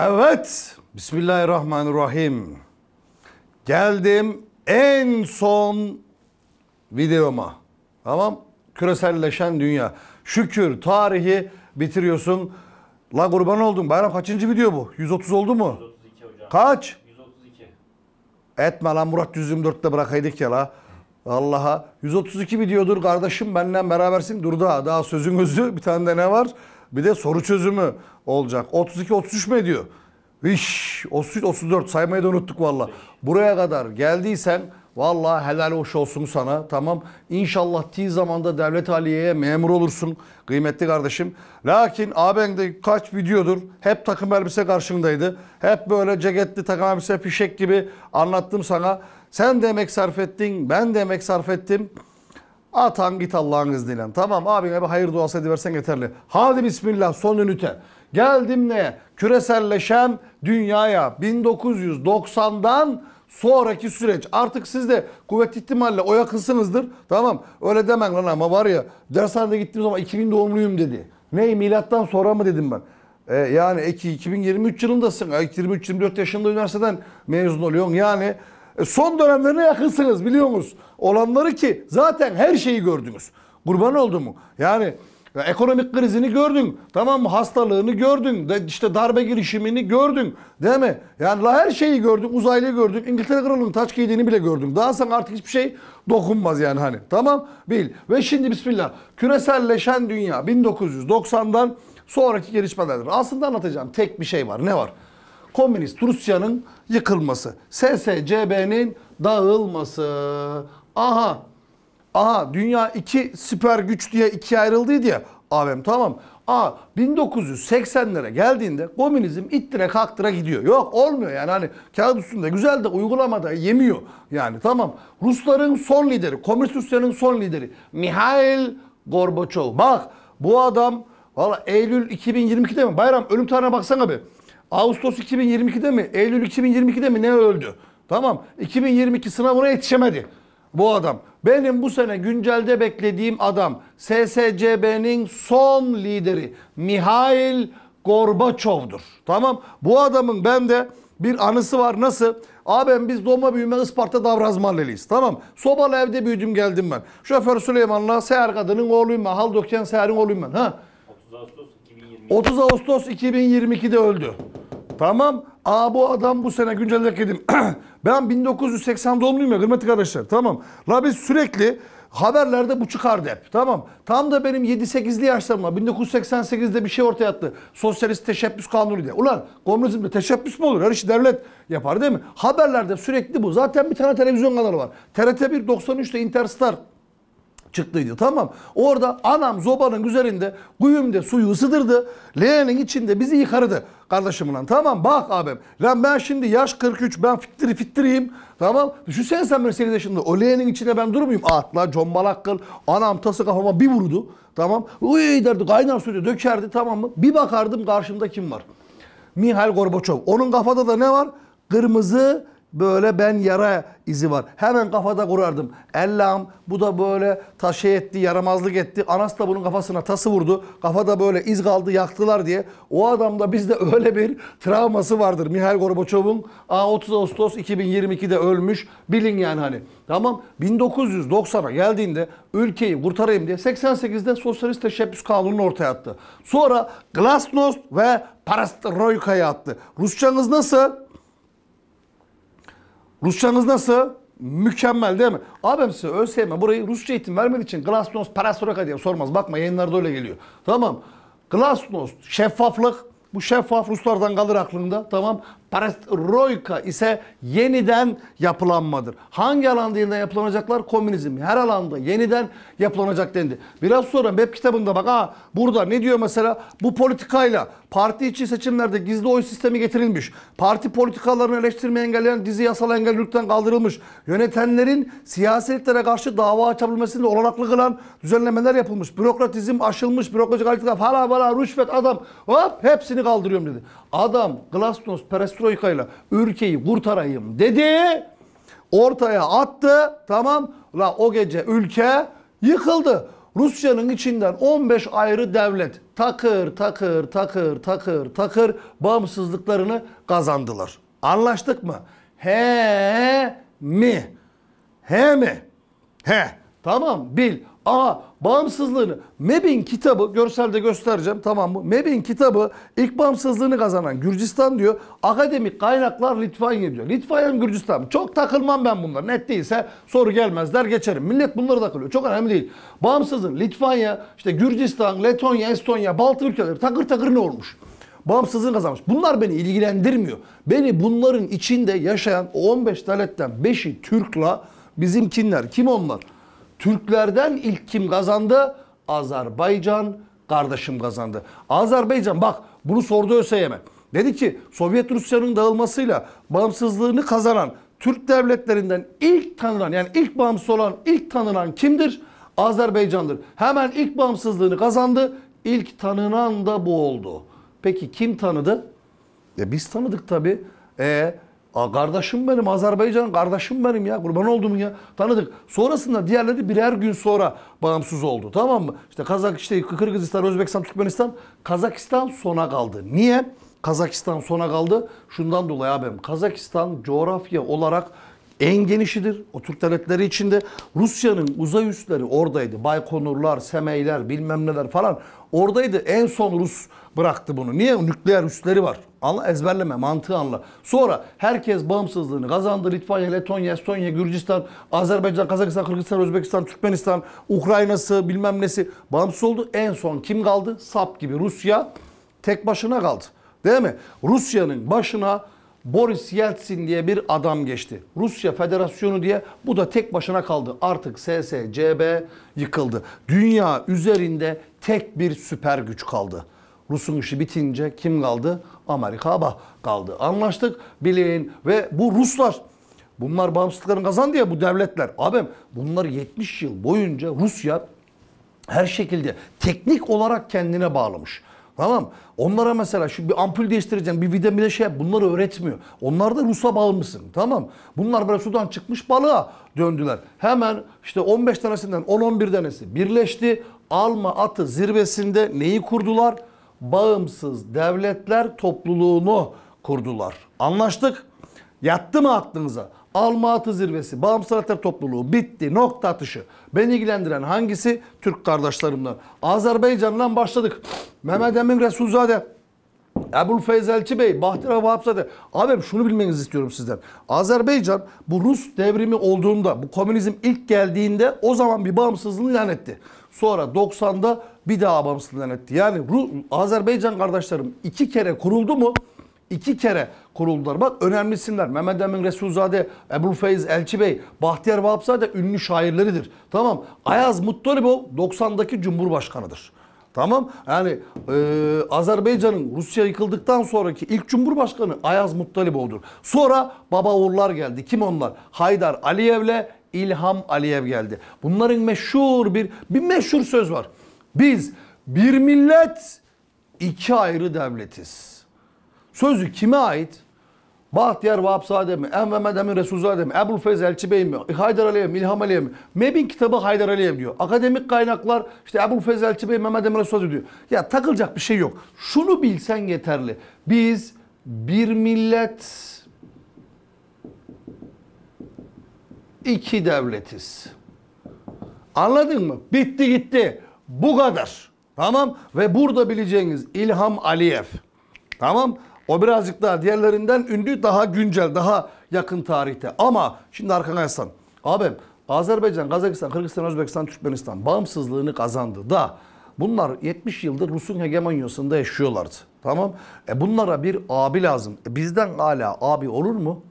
Evet, Bismillahirrahmanirrahim. Geldim en son videoma. Tamam, küreselleşen dünya. Şükür tarihi bitiriyorsun. La kurban oldum. Bayram kaçıncı video bu? 130 oldu mu? 132 hocam. Kaç? 132. Etme lan Murat 124'te bırakaydık ya la. Allah'a 132 videodur kardeşim benden berabersin. Dur daha daha sözün özü bir tane de ne var? Bir de soru çözümü olacak. 32-33 mi diyor? Viş. 33-34 saymayı da unuttuk valla. Buraya kadar geldiysen valla helal hoş olsun sana. Tamam İnşallah değil zamanda devlet haliyeye memur olursun kıymetli kardeşim. Lakin ağabeyin de kaç videodur hep takım elbise karşındaydı. Hep böyle ceketli takım elbise fişek gibi anlattım sana. Sen de emek sarf ettin ben de emek sarf ettim. Atan git Allah'ın izniyle. Tamam abine abi hayır duası ediversen yeterli. Hadi bismillah son ünite. Geldim ne? Küreselleşen dünyaya 1990'dan sonraki süreç. Artık siz de kuvvet ihtimalle o yakınsınızdır. Tamam öyle demen lan ama var ya dershanede gittiğim zaman 2000 doğumluyum dedi. Ne milattan sonra mı dedim ben. E, ee, yani 2023 yılındasın. 23-24 e, yaşında üniversiteden mezun oluyorsun. Yani e, son dönemlerine yakınsınız biliyor musunuz? olanları ki zaten her şeyi gördünüz. Kurban oldu mu? Yani ekonomik krizini gördün. Tamam mı? Hastalığını gördün. De, işte darbe girişimini gördün. Değil mi? Yani la her şeyi gördün, Uzaylıyı gördün, İngiltere Kralı'nın taç giydiğini bile gördün. Daha sana artık hiçbir şey dokunmaz yani hani. Tamam? Bil. Ve şimdi bismillah. Küreselleşen dünya 1990'dan sonraki gelişmelerdir. Aslında anlatacağım tek bir şey var. Ne var? Komünist Rusya'nın yıkılması. SSCB'nin dağılması. Aha. Aha dünya iki süper güç diye ikiye ayrıldıydı ya. Abim tamam. Aa 1980'lere geldiğinde komünizm ittire kalktıra gidiyor. Yok olmuyor yani hani kağıt üstünde güzel de uygulamada yemiyor. Yani tamam. Rusların son lideri, komünist Rusya'nın son lideri Mihail Gorbaçov. Bak bu adam valla Eylül 2022'de mi? Bayram ölüm tarihine baksana bir. Ağustos 2022'de mi? Eylül 2022'de mi? Ne öldü? Tamam. 2022 sınavına yetişemedi bu adam. Benim bu sene güncelde beklediğim adam SSCB'nin son lideri Mihail Gorbaçov'dur. Tamam bu adamın bende bir anısı var nasıl? Abim biz doğma büyüme Isparta Davrazmanlıyız. Tamam. Sobalı evde büyüdüm geldim ben. Şoför Süleyman'la seher kadının oğluyum ben. Hal döken seherin oğluyum ben. Ha? 30 Ağustos 2022. 30 Ağustos 2022'de öldü. Tamam. Aa bu adam bu sene güncellik dedim. ben 1980 doğumluyum ya kıymetli arkadaşlar. Tamam. La biz sürekli haberlerde bu çıkardı hep. Tamam. Tam da benim 7-8'li yaşlarımla 1988'de bir şey ortaya attı. Sosyalist teşebbüs kanunu diye. Ulan komünizmde teşebbüs mü olur? Her işi devlet yapar değil mi? Haberlerde sürekli bu. Zaten bir tane televizyon kanalı var. TRT 1 93'te Interstar çıktıydı. Tamam. Orada anam zobanın üzerinde kuyumda suyu ısıtırdı. Leğenin içinde bizi yıkardı kardeşimle. Tamam bak abim. Lan ben şimdi yaş 43 ben fittiri fittiriyim. Tamam. Düşünsene sen böyle 8 yaşında. O leğenin içinde ben durmayayım. Atla combalakkıl. Anam tası kafama bir vurdu. Tamam. Uy derdi kaynar suyu dökerdi tamam mı? Bir bakardım karşımda kim var? Mihail Gorbaçov. Onun kafada da ne var? Kırmızı böyle ben yara izi var. Hemen kafada kurardım. Ellam bu da böyle taşe etti, yaramazlık etti. Anas da bunun kafasına tası vurdu. Kafada böyle iz kaldı, yaktılar diye. O adamda bizde öyle bir travması vardır. Mihail Gorbaçov'un 30 Ağustos 2022'de ölmüş. Bilin yani hani. Tamam 1990'a geldiğinde ülkeyi kurtarayım diye 88'de Sosyalist Teşebbüs Kanunu'nu ortaya attı. Sonra Glasnost ve Parastroika'yı attı. Rusçanız nasıl? Rusçanız nasıl? Mükemmel değil mi? Abim size ÖSYM burayı Rusça eğitim vermediği için Glasnost, Perestroika diye sormaz. Bakma yayınlarda öyle geliyor. Tamam. Glasnost, şeffaflık. Bu şeffaf Ruslardan kalır aklında. Tamam. Perestroika ise yeniden yapılanmadır. Hangi alanda yeniden yapılanacaklar? Komünizm. Her alanda yeniden yapılanacak dendi. Biraz sonra web kitabında bak Aa burada ne diyor mesela? Bu politikayla parti içi seçimlerde gizli oy sistemi getirilmiş. Parti politikalarını eleştirmeyi engelleyen dizi yasal engellilikten kaldırılmış. Yönetenlerin siyasetlere karşı dava açabilmesini olanaklı kılan düzenlemeler yapılmış. Bürokratizm aşılmış. Bürokratik alitalar falan falan rüşvet adam hop hepsini kaldırıyorum dedi. Adam Glasnost Perestroika ile ülkeyi kurtarayım dedi. Ortaya attı. Tamam. La o gece ülke yıkıldı. Rusya'nın içinden 15 ayrı devlet takır takır takır takır takır bağımsızlıklarını kazandılar. Anlaştık mı? He mi? He mi? He. Tamam bil. Aa bağımsızlığını MEB'in kitabı görselde göstereceğim tamam mı? MEB'in kitabı ilk bağımsızlığını kazanan Gürcistan diyor. Akademik kaynaklar Litvanya diyor. Litvanya mı Gürcistan mı? Çok takılmam ben bunlar. Net değilse soru gelmez der geçerim. Millet bunları takılıyor. Çok önemli değil. Bağımsızlığın Litvanya, işte Gürcistan, Letonya, Estonya, Baltı ülkeleri takır takır ne olmuş? bağımsızlığını kazanmış. Bunlar beni ilgilendirmiyor. Beni bunların içinde yaşayan 15 devletten 5'i Türk'la bizimkinler. Kim onlar? Türklerden ilk kim kazandı? Azerbaycan kardeşim kazandı. Azerbaycan bak bunu sordu ÖSYM'e. Dedi ki Sovyet Rusya'nın dağılmasıyla bağımsızlığını kazanan Türk devletlerinden ilk tanınan yani ilk bağımsız olan ilk tanınan kimdir? Azerbaycan'dır. Hemen ilk bağımsızlığını kazandı. İlk tanınan da bu oldu. Peki kim tanıdı? E biz tanıdık tabii. E Aa, kardeşim benim Azerbaycan kardeşim benim ya kurban oldum ya tanıdık. Sonrasında diğerleri birer gün sonra bağımsız oldu tamam mı? İşte Kazak işte Kırgızistan, Özbekistan, Türkmenistan, Kazakistan sona kaldı. Niye? Kazakistan sona kaldı. Şundan dolayı abim Kazakistan coğrafya olarak en genişidir. O Türk devletleri içinde Rusya'nın uzay üsleri oradaydı. Baykonurlar, Semeyler bilmem neler falan oradaydı. En son Rus bıraktı bunu. Niye? Nükleer üsleri var. Anla ezberleme mantığı anla. Sonra herkes bağımsızlığını kazandı. Litvanya, Letonya, Estonya, Gürcistan, Azerbaycan, Kazakistan, Kırgızistan, Özbekistan, Türkmenistan, Ukrayna'sı bilmem nesi bağımsız oldu. En son kim kaldı? Sap gibi Rusya tek başına kaldı. Değil mi? Rusya'nın başına Boris Yeltsin diye bir adam geçti. Rusya Federasyonu diye bu da tek başına kaldı. Artık SSCB yıkıldı. Dünya üzerinde tek bir süper güç kaldı. Rus'un işi bitince kim kaldı? Amerika kaldı. Anlaştık bileyin ve bu Ruslar bunlar bağımsızlıklarını kazandı ya bu devletler. Abim bunlar 70 yıl boyunca Rusya her şekilde teknik olarak kendine bağlamış. Tamam Onlara mesela şu bir ampul değiştireceğim, bir vida bile şey yap. Bunları öğretmiyor. Onlar da Rus'a bağımlısın. Tamam Bunlar böyle sudan çıkmış balığa döndüler. Hemen işte 15 tanesinden 10-11 tanesi birleşti. Alma atı zirvesinde neyi kurdular? Bağımsız devletler topluluğunu kurdular. Anlaştık. Yattı mı aklınıza? Almatı zirvesi, bağımsız Araplar topluluğu bitti. Nokta atışı. Beni ilgilendiren hangisi? Türk kardeşlerimden. Azerbaycan'dan başladık. Mehmet Emin Resulzade, Ebul Feyzelçi Bey, Bahtiyar Vahapzade. Abim şunu bilmenizi istiyorum sizden. Azerbaycan bu Rus devrimi olduğunda, bu komünizm ilk geldiğinde o zaman bir bağımsızlığını ilan etti. Sonra 90'da bir daha bağımsızlığını ilan etti. Yani Ru Azerbaycan kardeşlerim iki kere kuruldu mu iki kere kuruldular. Bak önemli isimler. Mehmet Emin Resulzade, Ebru Feyz, Elçi Bey, Bahtiyar Vahapzade ünlü şairleridir. Tamam. Ayaz Muttolibov 90'daki Cumhurbaşkanıdır. Tamam yani e, Azerbaycan'ın Rusya yıkıldıktan sonraki ilk cumhurbaşkanı Ayaz Muttalibov'dur. Sonra baba uğurlar geldi. Kim onlar? Haydar Aliyev'le İlham Aliyev geldi. Bunların meşhur bir bir meşhur söz var. Biz bir millet iki ayrı devletiz. Sözü kime ait? Bahtiyar Vahapzade mi? Enver Medemin Resulzade mi? Ebul Feyz Elçi Bey mi? Haydar Aliyev mi? İlham Aliyev mi? MEB'in kitabı Haydar Aliyev diyor. Akademik kaynaklar işte Ebul Feyz Elçi Bey, Mehmet Emre Resulzade diyor. Ya takılacak bir şey yok. Şunu bilsen yeterli. Biz bir millet iki devletiz. Anladın mı? Bitti gitti. Bu kadar. Tamam. Ve burada bileceğiniz İlham Aliyev. Tamam. O birazcık daha diğerlerinden ünlü daha güncel, daha yakın tarihte. Ama şimdi arkana Abim Azerbaycan, Kazakistan, Kırgızistan, Özbekistan, Türkmenistan bağımsızlığını kazandı da bunlar 70 yıldır Rus'un hegemonyasında yaşıyorlardı. Tamam. E bunlara bir abi lazım. E bizden hala abi olur mu?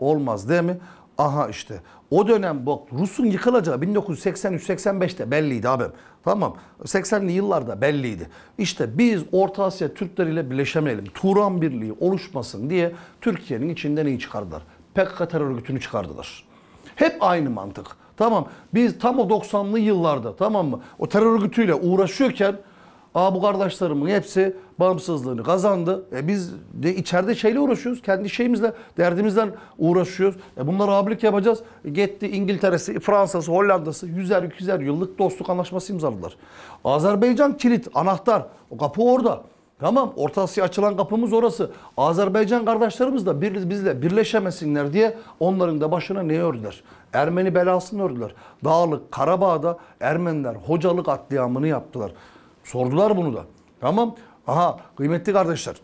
Olmaz değil mi? Aha işte o dönem bak Rus'un yıkılacağı 1983-85'te belliydi abim. Tamam 80'li yıllarda belliydi. İşte biz Orta Asya Türkleriyle birleşemeyelim. Turan Birliği oluşmasın diye Türkiye'nin içinde neyi çıkardılar? PKK terör örgütünü çıkardılar. Hep aynı mantık. Tamam biz tam o 90'lı yıllarda tamam mı? O terör örgütüyle uğraşıyorken Aa bu kardeşlerimin hepsi bağımsızlığını kazandı. E biz de içeride şeyle uğraşıyoruz. Kendi şeyimizle, derdimizden uğraşıyoruz. E bunlara abilik yapacağız. E gitti İngiltere'si, Fransa'sı, Hollanda'sı yüzer, yüzer yıllık dostluk anlaşması imzaladılar. Azerbaycan kilit, anahtar. O kapı orada. Tamam Orta Asya açılan kapımız orası. Azerbaycan kardeşlerimiz de bir, bizle birleşemesinler diye onların da başına ne ördüler? Ermeni belasını ördüler. Dağlık Karabağ'da Ermeniler hocalık atlayamını yaptılar. Sordular bunu da. Tamam. Aha kıymetli kardeşler.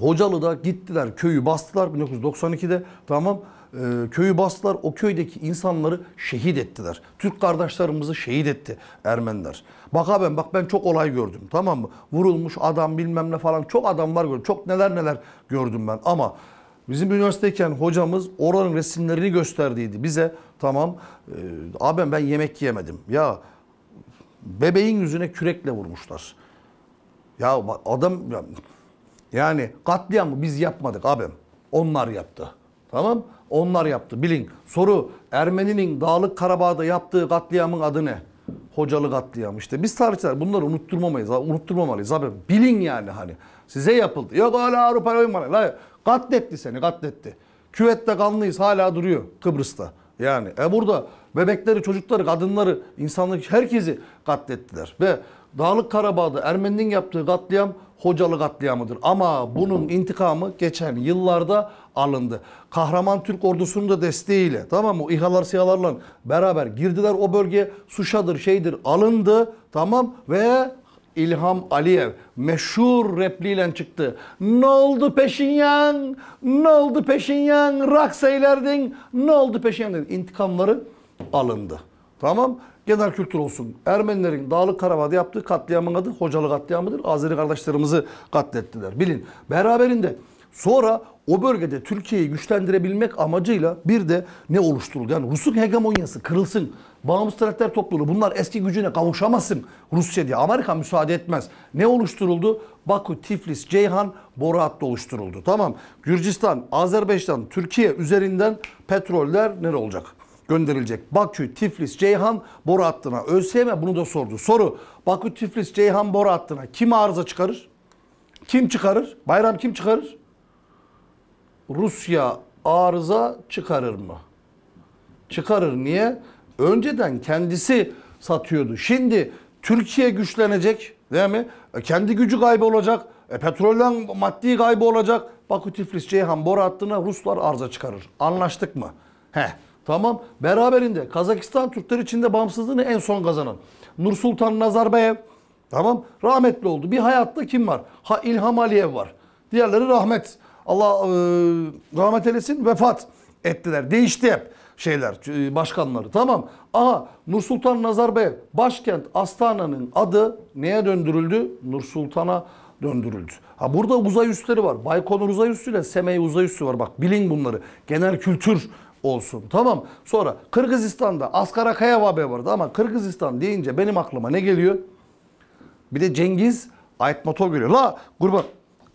Hocalı'da gittiler köyü bastılar 1992'de tamam e, köyü bastılar o köydeki insanları şehit ettiler. Türk kardeşlerimizi şehit etti Ermeniler. Bak abi bak ben çok olay gördüm tamam mı? Vurulmuş adam bilmem ne falan çok adam var gördüm. Çok neler neler gördüm ben ama Bizim üniversiteyken hocamız oranın resimlerini gösterdiydi bize. Tamam. E, abi ben yemek yemedim. Ya Bebeğin yüzüne kürekle vurmuşlar. Ya adam yani katliamı biz yapmadık abim. Onlar yaptı. Tamam? Onlar yaptı. Bilin. Soru Ermeni'nin Dağlık Karabağ'da yaptığı katliamın adı ne? Hocalı katliam. İşte biz tarihçiler bunları unutturmamayız. Unutturmamalıyız abi. Bilin yani hani. Size yapıldı. Yok hala Avrupa oyun bana. Katletti seni katletti. Küvette kanlıyız hala duruyor Kıbrıs'ta. Yani e burada bebekleri, çocukları, kadınları, insanlık herkesi katlettiler. Ve Dağlık Karabağ'da Ermeninin yaptığı katliam hocalı katliamıdır. Ama bunun intikamı geçen yıllarda alındı. Kahraman Türk ordusunun da desteğiyle tamam mı? İHA'lar SİHA'larla beraber girdiler o bölgeye. Suşadır şeydir alındı tamam ve İlham Aliyev meşhur repliyle çıktı. Ne oldu Peşinyan? Ne oldu Peşinyan? Raks eylerdin. Ne oldu Peşinyan? Dedi. İntikamları alındı. Tamam. Genel kültür olsun. Ermenilerin Dağlık Karabağ'da yaptığı katliamın adı Hocalı katliamıdır. Azeri kardeşlerimizi katlettiler. Bilin. Beraberinde sonra o bölgede Türkiye'yi güçlendirebilmek amacıyla bir de ne oluşturuldu? Yani Rus'un hegemonyası kırılsın. Bağımsız Devletler Topluluğu bunlar eski gücüne kavuşamazsın, Rusya diye. Amerika müsaade etmez. Ne oluşturuldu? Bakü, Tiflis, Ceyhan, boru hattı oluşturuldu. Tamam. Gürcistan, Azerbaycan, Türkiye üzerinden petroller nere olacak? gönderilecek. Bakü, Tiflis, Ceyhan boru hattına. ÖSYM bunu da sordu. Soru. Bakü, Tiflis, Ceyhan boru hattına kim arıza çıkarır? Kim çıkarır? Bayram kim çıkarır? Rusya arıza çıkarır mı? Çıkarır. Niye? Önceden kendisi satıyordu. Şimdi Türkiye güçlenecek değil mi? E, kendi gücü kaybolacak. E, petrolden maddi kaybı olacak. Bakü, Tiflis, Ceyhan, Bora hattına Ruslar arıza çıkarır. Anlaştık mı? He. Tamam. Beraberinde Kazakistan Türkler içinde bağımsızlığını en son kazanan. Nur Sultan Nazarbayev tamam rahmetli oldu. Bir hayatta kim var? Ha İlham Aliyev var. Diğerleri rahmet. Allah e, rahmet eylesin vefat ettiler. Değişti hep şeyler, e, başkanları. Tamam. Aha Nursultan Nazarbayev başkent Astana'nın adı neye döndürüldü? Nursultan'a döndürüldü. Ha burada uzay üstleri var. Baykonur uzay üssü ile Semey uzay üssü var. Bak bilin bunları. Genel kültür olsun. Tamam. Sonra Kırgızistan'da Askarakaya Vabe vardı ama Kırgızistan deyince benim aklıma ne geliyor? Bir de Cengiz Aytmatov geliyor. La kurban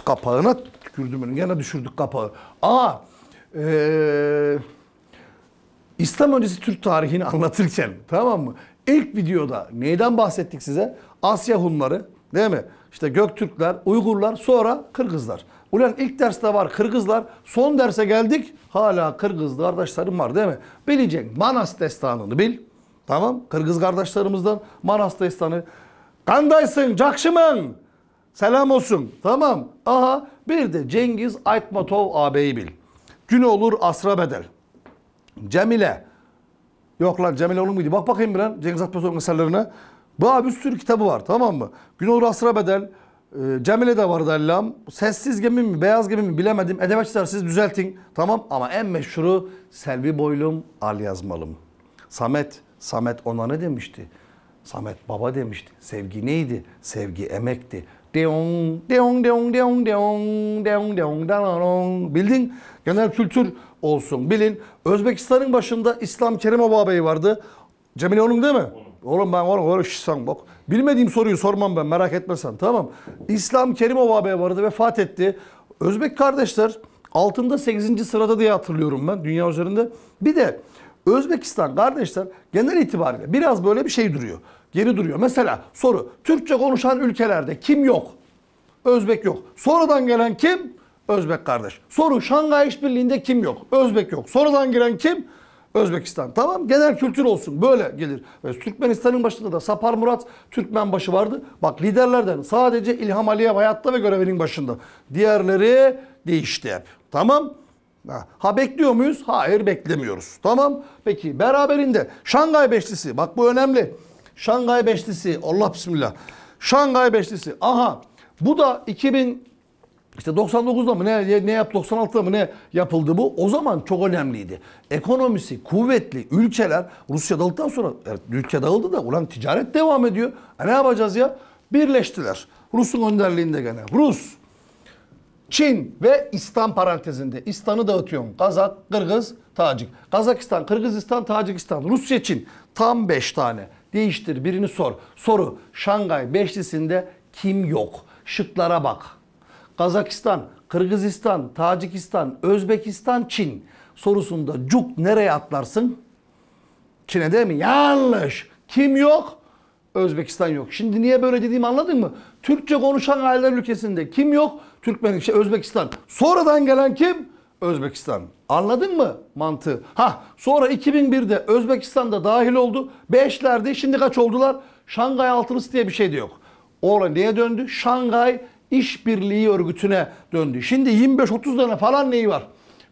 kapağına tükürdüm. yine düşürdük kapağı. Aa ee, İslam öncesi Türk tarihini anlatırken tamam mı? İlk videoda neyden bahsettik size? Asya Hunları değil mi? İşte Göktürkler, Uygurlar, sonra Kırgızlar. Ulan ilk derste var Kırgızlar. Son derse geldik. Hala Kırgız kardeşlerim var değil mi? Bileceksin Manas destanını bil. Tamam. Kırgız kardeşlerimizden Manas destanı. Kandaysın, Cakşımın. Selam olsun. Tamam. Aha bir de Cengiz Aytmatov ağabeyi bil. Gün olur asra bedel. Cemile. Yok lan Cemile onun muydu? Bak bakayım bir lan Cengiz Akbaşoğlu'nun eserlerine. abi bir sürü kitabı var tamam mı? Günolur Asra Bedel, e, Cemile de vardı Allah'ım. Sessiz Gemi mi, Beyaz Gemi mi bilemedim. Edebiyatçılar siz düzeltin tamam. Ama en meşhuru Selvi Boylum, Al Yazmalım. Samet, Samet ona ne demişti? Samet baba demişti. Sevgi neydi? Sevgi emekti. Deong, deong, deong, deong, deong, deong, deong, deong, Bildin? Genel kültür olsun. Bilin. Özbekistan'ın başında İslam Kerim Bey vardı. Cemile onun değil mi? Oğlum ben oğlum, oğlum şişsen bak. Bilmediğim soruyu sormam ben merak etme sen tamam. İslam Kerim Bey vardı vefat etti. Özbek kardeşler altında 8. sırada diye hatırlıyorum ben dünya üzerinde. Bir de Özbekistan kardeşler genel itibariyle biraz böyle bir şey duruyor. Geri duruyor. Mesela soru. Türkçe konuşan ülkelerde kim yok? Özbek yok. Sonradan gelen kim? Özbek kardeş. Soru Şangay İşbirliği'nde kim yok? Özbek yok. Sonradan giren kim? Özbekistan. Tamam genel kültür olsun. Böyle gelir. Ve Türkmenistan'ın başında da Sapar Murat Türkmen başı vardı. Bak liderlerden sadece İlham Aliyev hayatta ve görevinin başında. Diğerleri değişti hep. Tamam. Ha, ha bekliyor muyuz? Hayır beklemiyoruz. Tamam. Peki beraberinde Şangay Beşlisi. Bak bu önemli. Şangay Beşlisi. Allah bismillah. Şangay Beşlisi. Aha bu da 2000 işte 99'da mı ne, ne yap 96'da mı ne yapıldı bu? O zaman çok önemliydi. Ekonomisi kuvvetli ülkeler Rusya dağıldıktan sonra evet, ülke dağıldı da ulan ticaret devam ediyor. E ne yapacağız ya? Birleştiler. Rus'un önderliğinde gene. Rus, Çin ve İstan parantezinde. İstan'ı dağıtıyorum. Kazak, Kırgız, Tacik. Kazakistan, Kırgızistan, Tacikistan, Rusya, Çin. Tam 5 tane. Değiştir birini sor. Soru Şangay Beşlisi'nde kim yok? Şıklara bak. Kazakistan, Kırgızistan, Tacikistan, Özbekistan, Çin sorusunda cuk nereye atlarsın? Çin'e değil mi? Yanlış. Kim yok? Özbekistan yok. Şimdi niye böyle dediğimi anladın mı? Türkçe konuşan aileler ülkesinde kim yok? Türkmen, şey, Özbekistan. Sonradan gelen kim? Özbekistan. Anladın mı mantığı? Ha sonra 2001'de Özbekistan'da dahil oldu. 5'lerdi şimdi kaç oldular? Şangay altılısı diye bir şey de yok. Orada neye döndü? Şangay İşbirliği Örgütü'ne döndü. Şimdi 25-30 tane falan neyi var?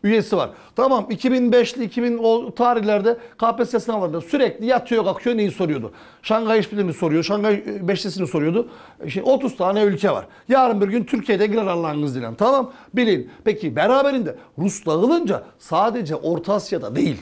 üyesi var. Tamam 2005'li 2000 o tarihlerde KPSS sınavlarında sürekli yatıyor kalkıyor neyi soruyordu? Şangay İşbirliği'ni soruyor. Şangay e, Beşlisi'ni soruyordu. İşte 30 tane ülke var. Yarın bir gün Türkiye'de girer Allah'ınız dilen. Tamam bilin. Peki beraberinde Rus dağılınca sadece Orta Asya'da değil.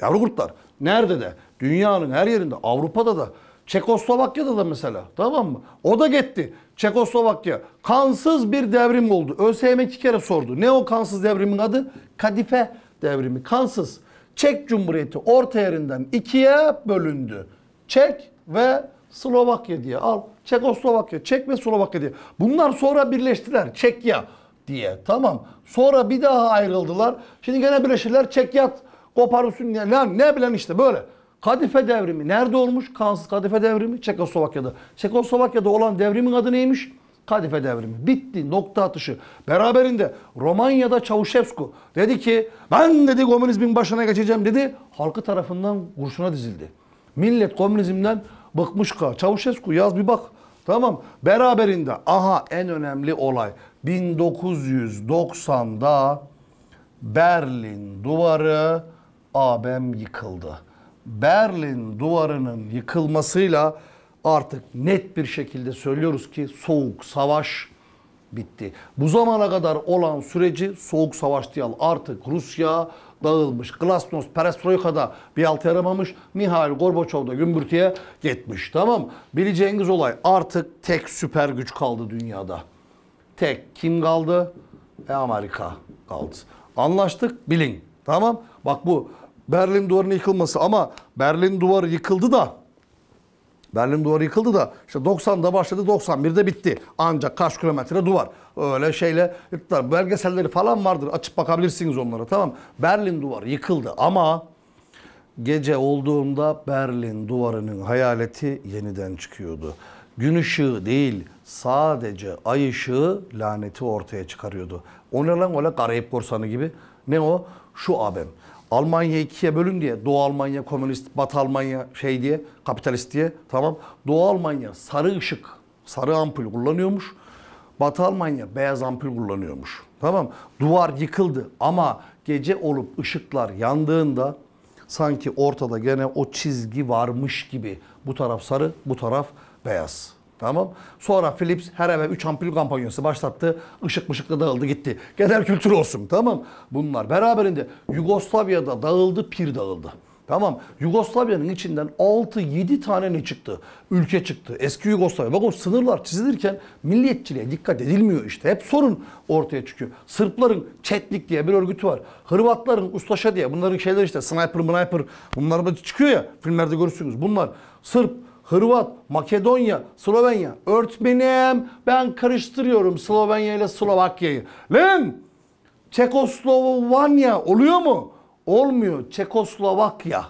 Yavru kurtlar nerede de dünyanın her yerinde Avrupa'da da Çekoslovakya'da da mesela tamam mı? O da gitti. Çekoslovakya. Kansız bir devrim oldu. ÖSYM iki kere sordu. Ne o kansız devrimin adı? Kadife devrimi. Kansız. Çek Cumhuriyeti orta yerinden ikiye bölündü. Çek ve Slovakya diye al. Çekoslovakya, Çek ve Slovakya diye. Bunlar sonra birleştiler. Çekya diye. Tamam. Sonra bir daha ayrıldılar. Şimdi gene birleşirler. Çekyat koparusün diye. Lan ne bilen işte böyle. Kadife devrimi nerede olmuş? Kansız Kadife devrimi Çekoslovakya'da. Çekoslovakya'da olan devrimin adı neymiş? Kadife devrimi. Bitti nokta atışı. Beraberinde Romanya'da Çavuşescu dedi ki ben dedi komünizmin başına geçeceğim dedi. Halkı tarafından kurşuna dizildi. Millet komünizmden bıkmış ka. Çavuşescu yaz bir bak. Tamam. Beraberinde aha en önemli olay 1990'da Berlin duvarı ABM e yıkıldı. Berlin duvarının yıkılmasıyla artık net bir şekilde söylüyoruz ki soğuk savaş bitti. Bu zamana kadar olan süreci soğuk savaş diye Artık Rusya dağılmış. Glasnost, da bir altı yaramamış. Mihail Gorbaçov da gümbürtüye gitmiş. Tamam. Bileceğiniz olay artık tek süper güç kaldı dünyada. Tek kim kaldı? E Amerika kaldı. Anlaştık bilin. Tamam. Bak bu Berlin duvarının yıkılması ama Berlin duvarı yıkıldı da Berlin duvarı yıkıldı da işte 90'da başladı 91'de bitti. Ancak kaç kilometre duvar. Öyle şeyle yıktılar. Belgeselleri falan vardır. Açıp bakabilirsiniz onlara tamam. Berlin duvarı yıkıldı ama gece olduğunda Berlin duvarının hayaleti yeniden çıkıyordu. Gün ışığı değil sadece ay ışığı laneti ortaya çıkarıyordu. O ne lan öyle garip korsanı gibi? Ne o? Şu abem. Almanya ikiye bölün diye Doğu Almanya komünist, Batı Almanya şey diye kapitalist diye tamam. Doğu Almanya sarı ışık, sarı ampul kullanıyormuş. Batı Almanya beyaz ampul kullanıyormuş. Tamam duvar yıkıldı ama gece olup ışıklar yandığında sanki ortada gene o çizgi varmış gibi bu taraf sarı bu taraf beyaz. Tamam. Sonra Philips her eve 3 ampul kampanyası başlattı. Işık mışıkla dağıldı gitti. Genel kültür olsun tamam. Bunlar beraberinde Yugoslavya'da dağıldı pir dağıldı. Tamam. Yugoslavya'nın içinden 6-7 tane ne çıktı? Ülke çıktı. Eski Yugoslavya. Bak o sınırlar çizilirken milliyetçiliğe dikkat edilmiyor işte. Hep sorun ortaya çıkıyor. Sırpların Çetlik diye bir örgütü var. Hırvatların Ustaşa diye. Bunların şeyler işte sniper, sniper bunlar da çıkıyor ya. Filmlerde görürsünüz. Bunlar Sırp, Hırvat, Makedonya, Slovenya. Örtmenim ben karıştırıyorum Slovenya ile Slovakya'yı. Lan Çekoslovanya oluyor mu? Olmuyor. Çekoslovakya.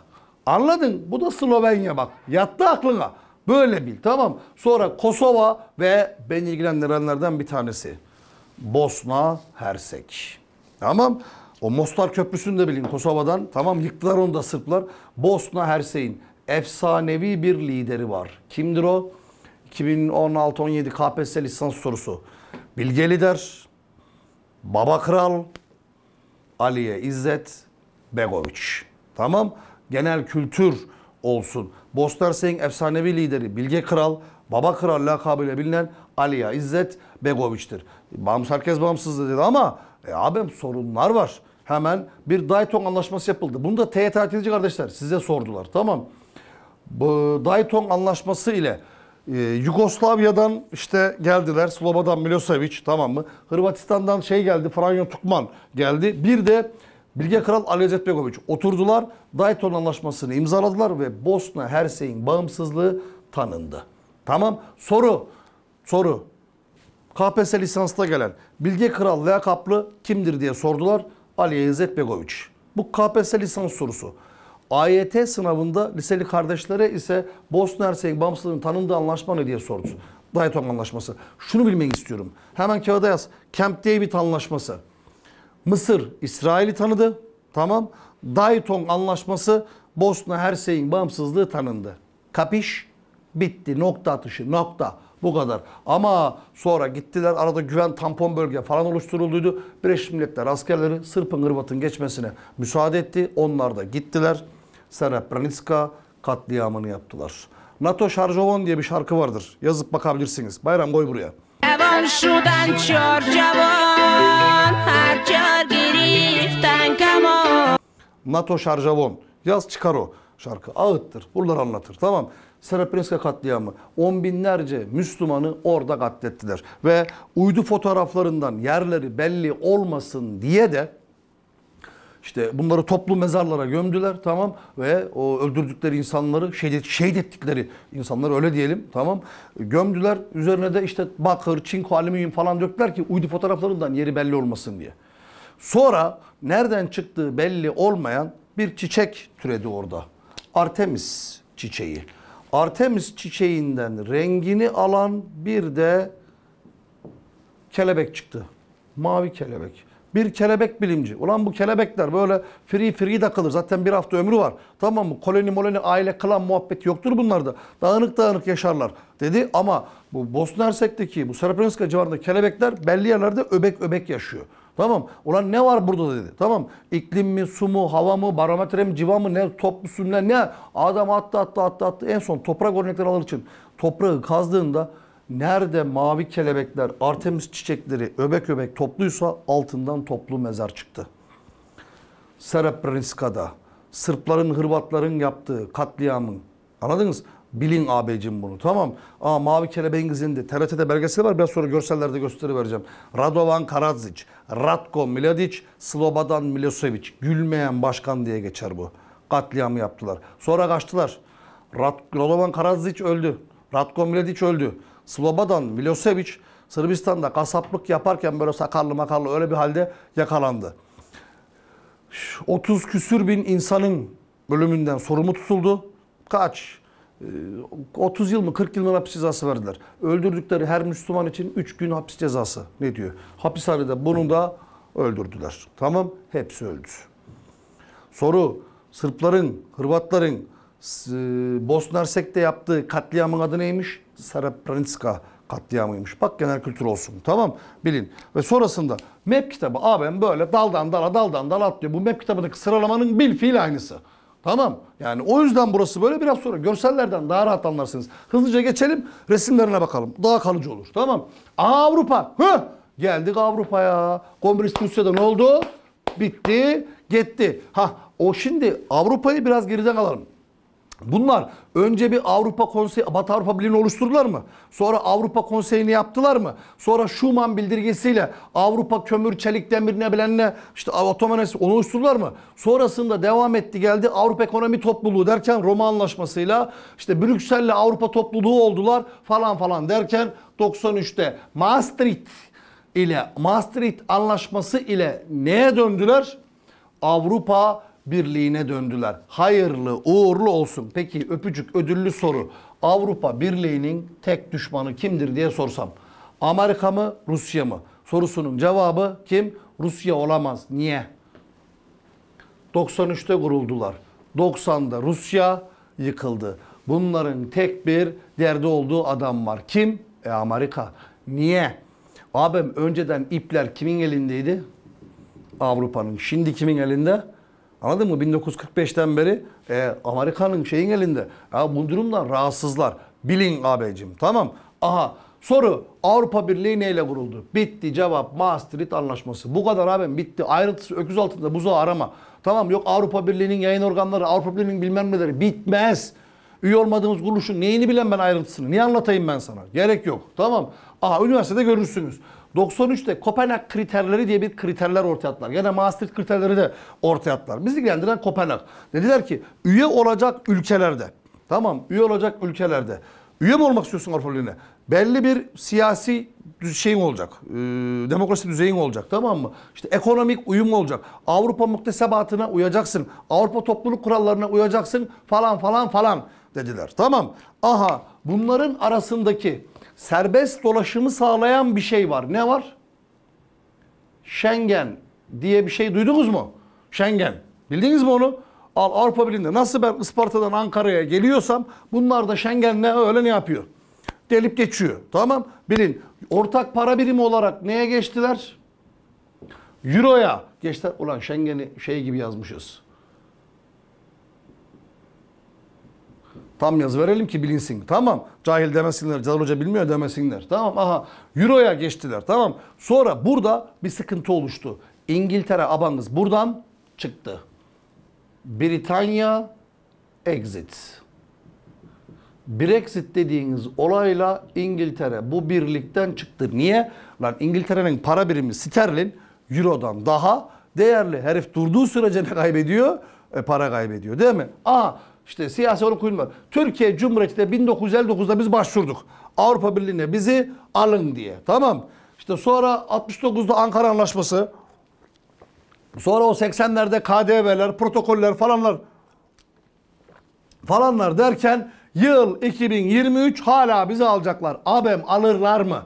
Anladın? Bu da Slovenya bak. Yattı aklına. Böyle bil tamam. Sonra Kosova ve beni ilgilendirenlerden bir tanesi. Bosna Hersek. Tamam. O Mostar Köprüsü'nü de bilin Kosova'dan. Tamam yıktılar onu da Sırplar. Bosna Hersek'in efsanevi bir lideri var. Kimdir o? 2016-17 KPSS lisans sorusu. Bilge lider, baba kral, Aliye İzzet Begoviç. Tamam. Genel kültür olsun. Bostersey'in efsanevi lideri Bilge Kral, Baba Kral lakabıyla bilinen Aliye İzzet Begoviç'tir. Bağımsız, herkes bağımsızdı dedi ama e, abim sorunlar var. Hemen bir Dayton anlaşması yapıldı. Bunu da teyit edecek kardeşler. Size sordular. Tamam. Dayton anlaşması ile e, Yugoslavya'dan işte geldiler. Slova'dan Milosevic tamam mı? Hırvatistan'dan şey geldi. Franjo Tukman geldi. Bir de Bilge Kral Ali Begoviç oturdular. Dayton anlaşmasını imzaladılar ve Bosna Hersey'in bağımsızlığı tanındı. Tamam. Soru. Soru. KPSS lisansta gelen Bilge Kral Lea Kaplı kimdir diye sordular. Ali Begoviç. Bu KPSS lisans sorusu. AYT sınavında liseli kardeşlere ise Bosna Hersek bağımsızlığının tanındığı anlaşma ne diye sordu. Dayton Anlaşması. Şunu bilmek istiyorum. Hemen kağıda yaz. Camp David Anlaşması. Mısır İsrail'i tanıdı. Tamam. Dayton Anlaşması Bosna Hersek'in bağımsızlığı tanındı. Kapiş? Bitti. Nokta atışı. Nokta. Bu kadar. Ama sonra gittiler arada güven tampon bölge falan oluşturulduydu. Birleşmiş Milletler askerleri Sırp'ın Hırvat'ın geçmesine müsaade etti. Onlar da gittiler. Serebreniska katliamını yaptılar. NATO Şarjovon diye bir şarkı vardır. Yazıp bakabilirsiniz. Bayram koy buraya. NATO Şarjovon Yaz çıkar o şarkı. Ağıttır. Buraları anlatır. Tamam. Srebrenica katliamı. On binlerce Müslümanı orada katlettiler. Ve uydu fotoğraflarından yerleri belli olmasın diye de işte bunları toplu mezarlara gömdüler tamam ve o öldürdükleri insanları şehit, şehit ettikleri insanları öyle diyelim tamam gömdüler üzerine de işte bakır, çinko, alüminyum falan döktüler ki uydu fotoğraflarından yeri belli olmasın diye. Sonra nereden çıktığı belli olmayan bir çiçek türedi orada. Artemis çiçeği. Artemis çiçeğinden rengini alan bir de kelebek çıktı. Mavi kelebek. Bir kelebek bilimci. Ulan bu kelebekler böyle free free de kalır. Zaten bir hafta ömrü var. Tamam mı? Koloni moloni aile klan muhabbeti yoktur bunlarda. Dağınık dağınık yaşarlar dedi. Ama bu Bosna Hersek'teki bu Srebrenica civarında kelebekler belli yerlerde öbek öbek yaşıyor. Tamam. Ulan ne var burada dedi. Tamam. İklim mi, su mu, hava mı, barometre mi, civa mı, ne, toplu mu, ne, ne. Adam attı attı attı attı. En son toprak örnekleri alır için toprağı kazdığında nerede mavi kelebekler, artemis çiçekleri öbek öbek topluysa altından toplu mezar çıktı. Sereprinska'da Sırpların, Hırvatların yaptığı katliamın anladınız? Bilin abicim bunu tamam. Aa Mavi Kelebeğin izinde TRT'de belgeseli var. Biraz sonra görsellerde gösterivereceğim. Radovan Karadzic, Ratko Mladic, Slobodan Milosevic. Gülmeyen başkan diye geçer bu. Katliamı yaptılar. Sonra kaçtılar. Radovan Karadzic öldü. Ratko Mladic öldü. Slobodan, Milosevic Sırbistan'da kasaplık yaparken böyle sakarlı makarlı öyle bir halde yakalandı. 30 küsür bin insanın bölümünden sorumu tutuldu. Kaç? 30 ee, yıl mı 40 yıl mı hapis cezası verdiler. Öldürdükleri her Müslüman için 3 gün hapis cezası. Ne diyor? Hapishanede bunu da öldürdüler. Tamam hepsi öldü. Soru Sırpların, Hırvatların e, Bosna Hersek'te yaptığı katliamın adı neymiş? Sarapranitska katliamıymış. Bak genel kültür olsun. Tamam bilin. Ve sonrasında map kitabı ben böyle daldan dala daldan dala atlıyor. Bu map kitabındaki sıralamanın bil fiil aynısı. Tamam. Yani o yüzden burası böyle biraz sonra görsellerden daha rahat anlarsınız. Hızlıca geçelim resimlerine bakalım. Daha kalıcı olur. Tamam. Avrupa. Hı? Geldik Avrupa'ya. Komünist Rusya'da ne oldu? Bitti. Gitti. Ha o şimdi Avrupa'yı biraz geriden alalım. Bunlar önce bir Avrupa Konseyi, Batı Avrupa Birliği'ni oluşturdular mı? Sonra Avrupa Konseyi'ni yaptılar mı? Sonra Schuman bildirgesiyle Avrupa kömür, çelik, demir ne bilen ne işte atom enerjisi onu oluşturdular mı? Sonrasında devam etti geldi Avrupa Ekonomi Topluluğu derken Roma Anlaşması'yla işte Brüksel'le Avrupa Topluluğu oldular falan falan derken 93'te Maastricht ile Maastricht Anlaşması ile neye döndüler? Avrupa Birliği'ne döndüler. Hayırlı, uğurlu olsun. Peki öpücük ödüllü soru. Avrupa Birliği'nin tek düşmanı kimdir diye sorsam. Amerika mı, Rusya mı? Sorusunun cevabı kim? Rusya olamaz. Niye? 93'te kuruldular. 90'da Rusya yıkıldı. Bunların tek bir derdi olduğu adam var. Kim? E Amerika. Niye? Abim önceden ipler kimin elindeydi? Avrupa'nın. Şimdi kimin elinde? Anladın mı? 1945'ten beri e, Amerika'nın şeyin elinde. Ya bu durumdan rahatsızlar. Bilin abicim. Tamam. Aha soru Avrupa Birliği neyle kuruldu? Bitti cevap Maastricht Anlaşması. Bu kadar abim bitti. Ayrıntısı öküz altında buzağı arama. Tamam yok Avrupa Birliği'nin yayın organları, Avrupa Birliği'nin bilmem neleri bitmez. Üye olmadığımız kuruluşun neyini bilen ben ayrıntısını. Niye anlatayım ben sana? Gerek yok. Tamam. Aha üniversitede görürsünüz. 93'te Kopenhag kriterleri diye bir kriterler ortaya attılar. Gene Maastricht kriterleri de ortaya attılar. Bizi ilgilendiren Kopenhag. Dediler ki üye olacak ülkelerde. Tamam üye olacak ülkelerde. Üye mi olmak istiyorsun Avrupa Birliği'ne? Belli bir siyasi şeyin olacak. E, demokrasi düzeyin olacak tamam mı? İşte ekonomik uyum olacak. Avrupa muktesebatına uyacaksın. Avrupa topluluk kurallarına uyacaksın falan falan falan dediler. Tamam. Aha bunların arasındaki serbest dolaşımı sağlayan bir şey var. Ne var? Schengen diye bir şey duydunuz mu? Schengen. Bildiniz mi onu? Al Avrupa Birliği'nde nasıl ben Isparta'dan Ankara'ya geliyorsam bunlar da Schengen ne öyle ne yapıyor? Delip geçiyor. Tamam? Bilin ortak para birimi olarak neye geçtiler? Euro'ya geçtiler. Ulan Schengen'i şey gibi yazmışız. Tam yazı verelim ki bilinsin. Tamam. Cahil demesinler. Cahil hoca bilmiyor demesinler. Tamam. Aha. Euro'ya geçtiler. Tamam. Sonra burada bir sıkıntı oluştu. İngiltere abanız buradan çıktı. Britanya exit. Brexit dediğiniz olayla İngiltere bu birlikten çıktı. Niye? Lan İngiltere'nin para birimi sterlin Euro'dan daha değerli. Herif durduğu sürece ne kaybediyor? E, para kaybediyor değil mi? Aa işte siyasi olarak uyulmadı. Türkiye Cumhuriyeti'de 1959'da biz başvurduk. Avrupa Birliği'ne bizi alın diye. Tamam. İşte sonra 69'da Ankara Anlaşması. Sonra o 80'lerde KDV'ler, protokoller falanlar falanlar derken yıl 2023 hala bizi alacaklar. Abem alırlar mı?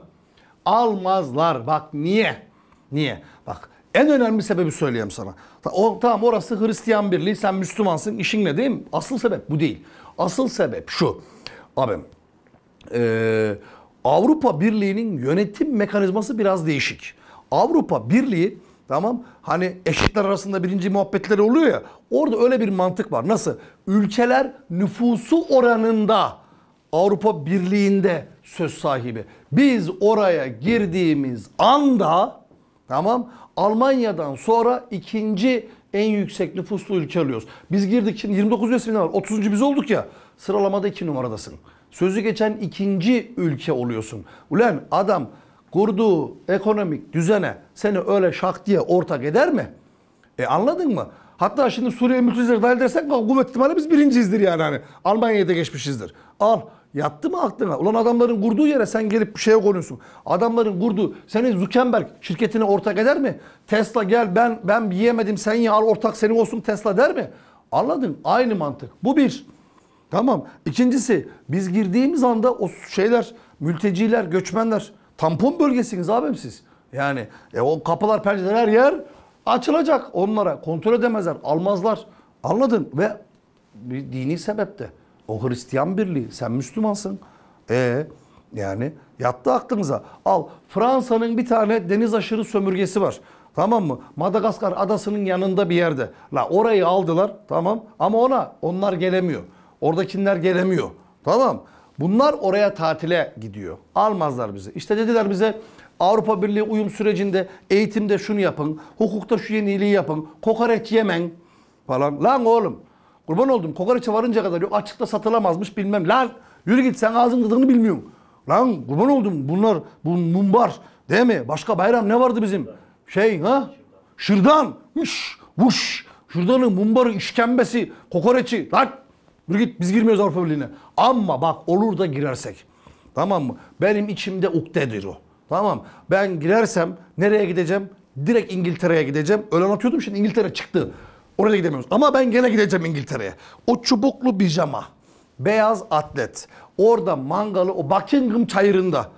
Almazlar. Bak niye? Niye? Bak en önemli sebebi söyleyeyim sana. O, tamam orası Hristiyan birliği, sen Müslümansın, işin ne değil mi? Asıl sebep bu değil. Asıl sebep şu. Abim, e, Avrupa Birliği'nin yönetim mekanizması biraz değişik. Avrupa Birliği Tamam. Hani eşitler arasında birinci muhabbetleri oluyor ya. Orada öyle bir mantık var. Nasıl? Ülkeler nüfusu oranında Avrupa Birliği'nde söz sahibi. Biz oraya girdiğimiz anda tamam Almanya'dan sonra ikinci en yüksek nüfuslu ülke oluyoruz. Biz girdik şimdi 29 resmine var. 30. biz olduk ya. Sıralamada iki numaradasın. Sözü geçen ikinci ülke oluyorsun. Ulan adam kurduğu ekonomik düzene seni öyle şak diye ortak eder mi? E anladın mı? Hatta şimdi Suriye mültecileri dahil dersek kuvvet ihtimalle biz birinciyizdir yani hani. Almanya'ya da geçmişizdir. Al. Yattı mı aklına? Ulan adamların kurduğu yere sen gelip bir şeye konuyorsun. Adamların kurduğu, senin Zuckerberg şirketini ortak eder mi? Tesla gel ben ben yiyemedim sen ya al ortak senin olsun Tesla der mi? Anladın? Aynı mantık. Bu bir. Tamam. İkincisi biz girdiğimiz anda o şeyler, mülteciler, göçmenler tampon bölgesiniz abim siz. Yani e, o kapılar, pencereler her yer Açılacak onlara. Kontrol edemezler. Almazlar. Anladın? Ve bir dini sebepte. O Hristiyan birliği. Sen Müslümansın. E yani yattı aklınıza. Al Fransa'nın bir tane deniz aşırı sömürgesi var. Tamam mı? Madagaskar adasının yanında bir yerde. La orayı aldılar tamam ama ona onlar gelemiyor. Oradakiler gelemiyor. Tamam. Bunlar oraya tatile gidiyor. Almazlar bizi. İşte dediler bize Avrupa Birliği uyum sürecinde eğitimde şunu yapın, hukukta şu yeniliği yapın, kokoreç yemen falan. Lan oğlum kurban oldum kokoreçe varınca kadar yok açıkta satılamazmış bilmem. Lan yürü git sen ağzın tadını bilmiyorsun. Lan kurban oldum bunlar bu mumbar değil mi? Başka bayram ne vardı bizim? Şey ha? Şırdan. Vuş. Vuş. Şırdanı, mumbarı, işkembesi, kokoreçi. Lan yürü git biz girmiyoruz Avrupa Birliği'ne. Ama bak olur da girersek. Tamam mı? Benim içimde ukdedir o. Tamam. Ben girersem nereye gideceğim? Direkt İngiltere'ye gideceğim. Öyle anlatıyordum şimdi İngiltere çıktı. Oraya gidemiyoruz. Ama ben gene gideceğim İngiltere'ye. O çubuklu pijama. Beyaz atlet. Orada mangalı o Buckingham çayırında.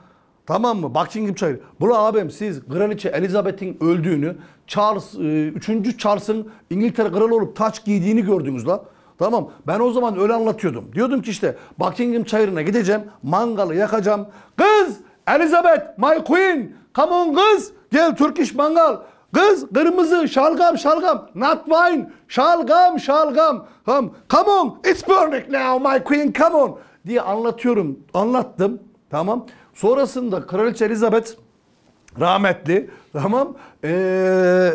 Tamam mı? Buckingham çayırı. Bunu abim siz Kraliçe Elizabeth'in öldüğünü, Charles, 3. E, Charles'ın İngiltere kralı olup taç giydiğini gördünüz la. Tamam ben o zaman öyle anlatıyordum. Diyordum ki işte Buckingham çayırına gideceğim, mangalı yakacağım. Kız Elizabeth, my queen, come on kız. Gel Türk iş mangal. Kız kırmızı şalgam şalgam. Not wine. Şalgam şalgam. Come, come on. It's burning now my queen come on. Diye anlatıyorum. Anlattım. Tamam. Sonrasında Kraliçe Elizabeth rahmetli. Tamam. Ee,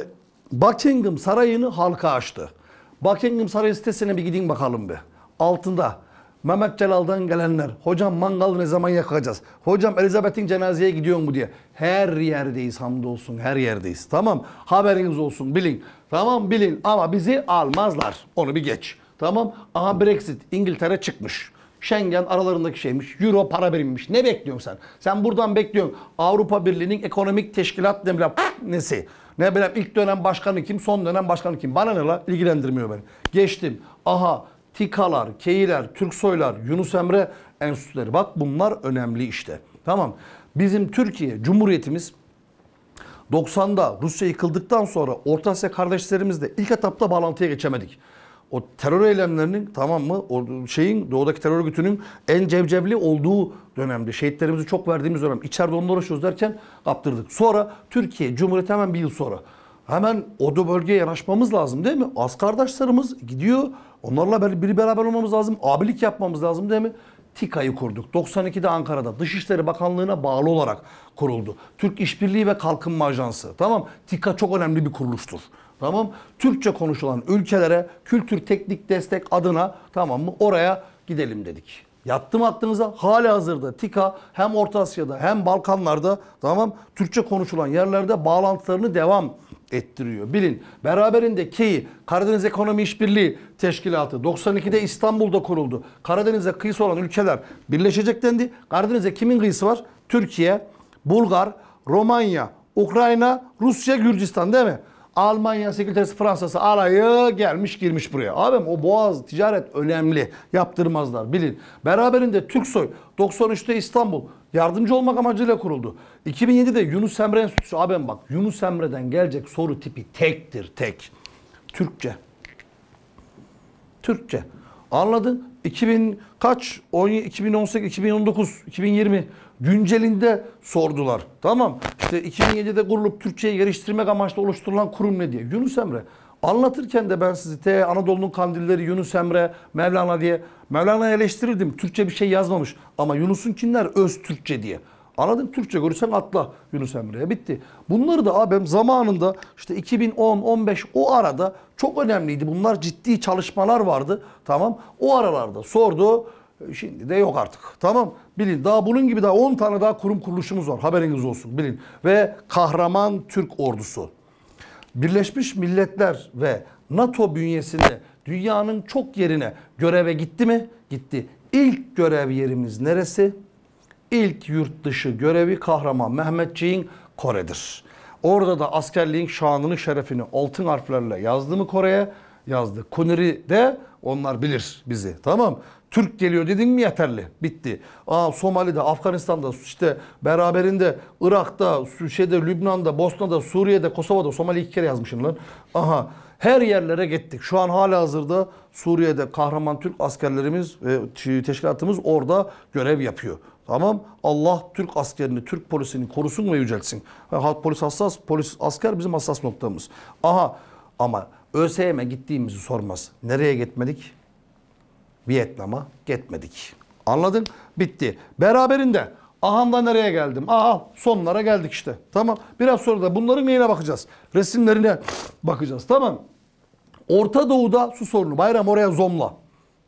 Buckingham Sarayı'nı halka açtı. Buckingham Sarayı sitesine bir gidin bakalım be. Altında Mehmet Celal'dan gelenler, hocam mangalı ne zaman yakacağız? Hocam Elizabeth'in cenazeye gidiyor mu diye. Her yerdeyiz hamdolsun, her yerdeyiz. Tamam, haberiniz olsun, bilin. Tamam bilin ama bizi almazlar. Onu bir geç. Tamam, aha Brexit, İngiltere çıkmış. Schengen aralarındaki şeymiş. Euro para birimiymiş. Ne bekliyorsun sen? Sen buradan bekliyorsun. Avrupa Birliği'nin ekonomik teşkilat ne bileyim nesi? Ne bileyim ilk dönem başkanı kim, son dönem başkanı kim? Bana ne la? İlgilendirmiyor beni. Geçtim. Aha Tikalar, Keyiler, Türksoylar, Yunus Emre enstitüleri. Bak bunlar önemli işte. Tamam. Bizim Türkiye Cumhuriyetimiz 90'da Rusya yıkıldıktan sonra Orta Asya kardeşlerimizle ilk etapta bağlantıya geçemedik. O terör eylemlerinin tamam mı o şeyin doğudaki terör örgütünün en cevcevli olduğu dönemde şehitlerimizi çok verdiğimiz dönem içeride onunla uğraşıyoruz derken kaptırdık. Sonra Türkiye Cumhuriyeti hemen bir yıl sonra hemen o bölgeye yanaşmamız lazım değil mi? Az kardeşlerimiz gidiyor Onlarla biri beraber olmamız lazım. Abilik yapmamız lazım değil mi? TİKA'yı kurduk. 92'de Ankara'da Dışişleri Bakanlığı'na bağlı olarak kuruldu. Türk İşbirliği ve Kalkınma Ajansı. Tamam TİKA çok önemli bir kuruluştur. Tamam Türkçe konuşulan ülkelere kültür teknik destek adına tamam mı oraya gidelim dedik. Yattım attığınızda hali hazırda TİKA hem Orta Asya'da hem Balkanlar'da tamam Türkçe konuşulan yerlerde bağlantılarını devam ettiriyor. Bilin beraberinde KEİ, Karadeniz Ekonomi İşbirliği Teşkilatı 92'de İstanbul'da kuruldu. Karadeniz'e kıyısı olan ülkeler birleşecek dendi. Karadeniz'e kimin kıyısı var? Türkiye, Bulgar, Romanya, Ukrayna, Rusya, Gürcistan değil mi? Almanya sekreterisi Fransa'sı arayı gelmiş girmiş buraya. Abim o boğaz ticaret önemli. Yaptırmazlar bilin. Beraberinde Türksoy 93'te İstanbul Yardımcı olmak amacıyla kuruldu. 2007'de Yunus Emre Enstitüsü, abim bak Yunus Emre'den gelecek soru tipi tektir, tek. Türkçe. Türkçe. Anladın? 2000 kaç? 2018, 2019, 2020 güncelinde sordular. Tamam. İşte 2007'de kurulup Türkçeyi geliştirmek amaçlı oluşturulan kurum ne diye. Yunus Emre Anlatırken de ben sizi T, Anadolu'nun kandilleri, Yunus Emre, Mevlana diye Mevlana'yı eleştirirdim. Türkçe bir şey yazmamış ama Yunus'un kimler öz Türkçe diye. Anladın Türkçe görürsen atla Yunus Emre'ye bitti. Bunları da abim zamanında işte 2010-15 o arada çok önemliydi. Bunlar ciddi çalışmalar vardı. Tamam o aralarda sordu. E, şimdi de yok artık. Tamam bilin daha bunun gibi daha 10 tane daha kurum kuruluşumuz var. Haberiniz olsun bilin. Ve kahraman Türk ordusu. Birleşmiş Milletler ve NATO bünyesinde dünyanın çok yerine göreve gitti mi? Gitti. İlk görev yerimiz neresi? İlk yurt dışı görevi Kahraman Mehmetçiğin Kore'dir. Orada da askerliğin şanını şerefini altın harflerle yazdı mı Kore'ye? Yazdı. Kuniri de onlar bilir bizi. Tamam. Türk geliyor dedin mi yeterli. Bitti. Aa Somali'de, Afganistan'da, işte beraberinde Irak'ta, şeyde Lübnan'da, Bosna'da, Suriye'de, Kosova'da Somali iki kere yazmışım lan. Aha. Her yerlere gittik. Şu an hala hazırda Suriye'de kahraman Türk askerlerimiz ve teşkilatımız orada görev yapıyor. Tamam. Allah Türk askerini, Türk polisini korusun ve yücelsin. Halk polis hassas, polis asker bizim hassas noktamız. Aha ama ÖSYM gittiğimizi sormaz. Nereye gitmedik? Vietnam'a gitmedik. Anladın? Bitti. Beraberinde ahamda nereye geldim? Aha sonlara geldik işte. Tamam. Biraz sonra da bunların neyine bakacağız? Resimlerine bakacağız. Tamam. Orta Doğu'da su sorunu. Bayram oraya zomla.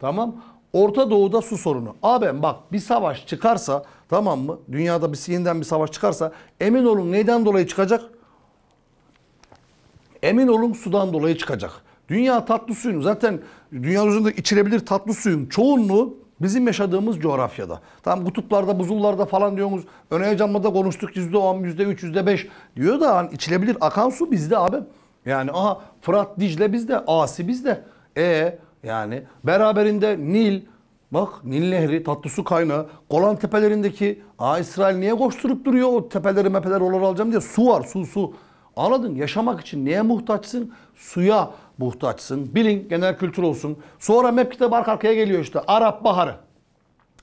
Tamam. Orta Doğu'da su sorunu. Abi bak bir savaş çıkarsa tamam mı? Dünyada bir yeniden bir savaş çıkarsa emin olun neyden dolayı çıkacak? Emin olun sudan dolayı çıkacak. Dünya tatlı suyunu zaten dünya üzerinde içilebilir tatlı suyun çoğunluğu bizim yaşadığımız coğrafyada. Tam kutuplarda, buzullarda falan diyorsunuz. Ön heyecanla da konuştuk %10, %3, %5 diyor da hani içilebilir akan su bizde abi. Yani aha Fırat, Dicle bizde, Asi bizde. E yani beraberinde Nil, Bak Nil Nehri, tatlı su kaynağı, Golan tepelerindeki Aa İsrail niye koşturup duruyor o tepeleri mepeleri olur alacağım diye. Su var su su. Anladın yaşamak için neye muhtaçsın? Suya, buhtu açsın. Bilin genel kültür olsun. Sonra map kitabı arka arkaya geliyor işte. Arap Baharı.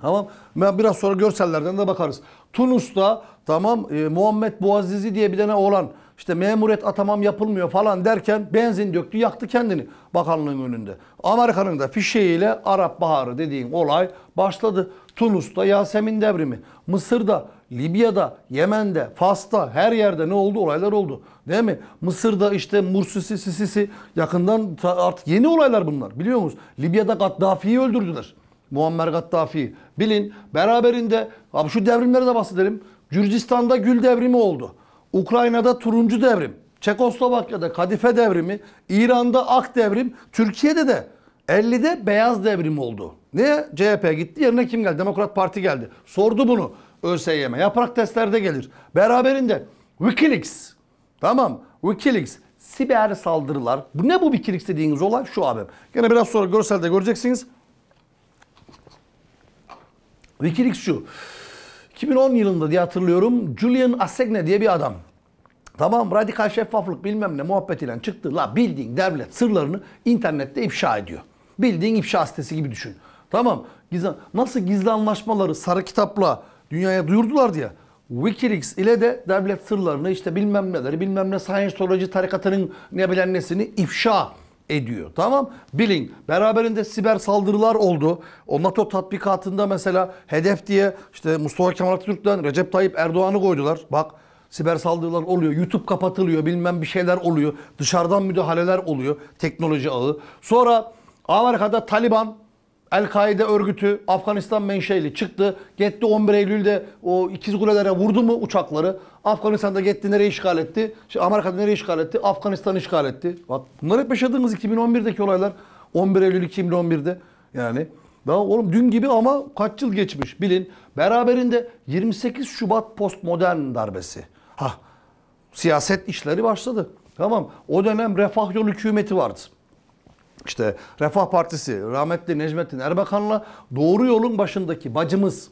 Tamam. Biraz sonra görsellerden de bakarız. Tunus'ta tamam e, Muhammed Boazizi diye bir tane olan işte memuriyet atamam yapılmıyor falan derken benzin döktü yaktı kendini bakanlığın önünde. Amerika'nın da fişeğiyle Arap Baharı dediğin olay başladı. Tunus'ta Yasemin devrimi, Mısır'da Libya'da, Yemen'de, Fas'ta her yerde ne oldu? Olaylar oldu. Değil mi? Mısır'da işte Mursisi, Sisisi yakından artık yeni olaylar bunlar. Biliyor musunuz? Libya'da Gaddafi'yi öldürdüler. Muammer Gaddafi'yi. Bilin beraberinde abi şu devrimlere de bahsedelim. Gürcistan'da Gül devrimi oldu. Ukrayna'da Turuncu devrim. Çekoslovakya'da Kadife devrimi. İran'da Ak devrim. Türkiye'de de 50'de Beyaz devrim oldu. Niye? CHP gitti yerine kim geldi? Demokrat Parti geldi. Sordu bunu. ÖSYM. Yaprak testlerde gelir. Beraberinde Wikileaks. Tamam. Wikileaks. Siber saldırılar. Bu ne bu Wikileaks dediğiniz olay? Şu abim. Gene biraz sonra görselde göreceksiniz. Wikileaks şu. 2010 yılında diye hatırlıyorum. Julian Assange diye bir adam. Tamam radikal şeffaflık bilmem ne muhabbetiyle çıktı. La bildiğin devlet sırlarını internette ifşa ediyor. Bildiğin ifşa sitesi gibi düşün. Tamam. Gizli, nasıl gizli anlaşmaları sarı kitapla dünyaya duyurdular diye. Wikileaks ile de devlet sırlarını işte bilmem neleri bilmem ne science sonracı tarikatının ne bilen nesini ifşa ediyor. Tamam bilin beraberinde siber saldırılar oldu. O NATO tatbikatında mesela hedef diye işte Mustafa Kemal Atatürk'ten Recep Tayyip Erdoğan'ı koydular. Bak siber saldırılar oluyor. YouTube kapatılıyor bilmem bir şeyler oluyor. Dışarıdan müdahaleler oluyor teknoloji ağı. Sonra Amerika'da Taliban El-Kaide örgütü Afganistan menşeli çıktı. Gitti 11 Eylül'de o ikiz kulelere vurdu mu uçakları? Afganistan'da gitti nereye işgal etti? İşte Amerika'da nereye işgal etti? Afganistan işgal etti. Bak bunlar hep yaşadığımız 2011'deki olaylar. 11 Eylül 2011'de yani. Daha oğlum dün gibi ama kaç yıl geçmiş bilin. Beraberinde 28 Şubat postmodern darbesi. Ha siyaset işleri başladı. Tamam o dönem Refah Yol hükümeti vardı işte Refah Partisi, rahmetli Necmettin Erbakan'la doğru yolun başındaki bacımız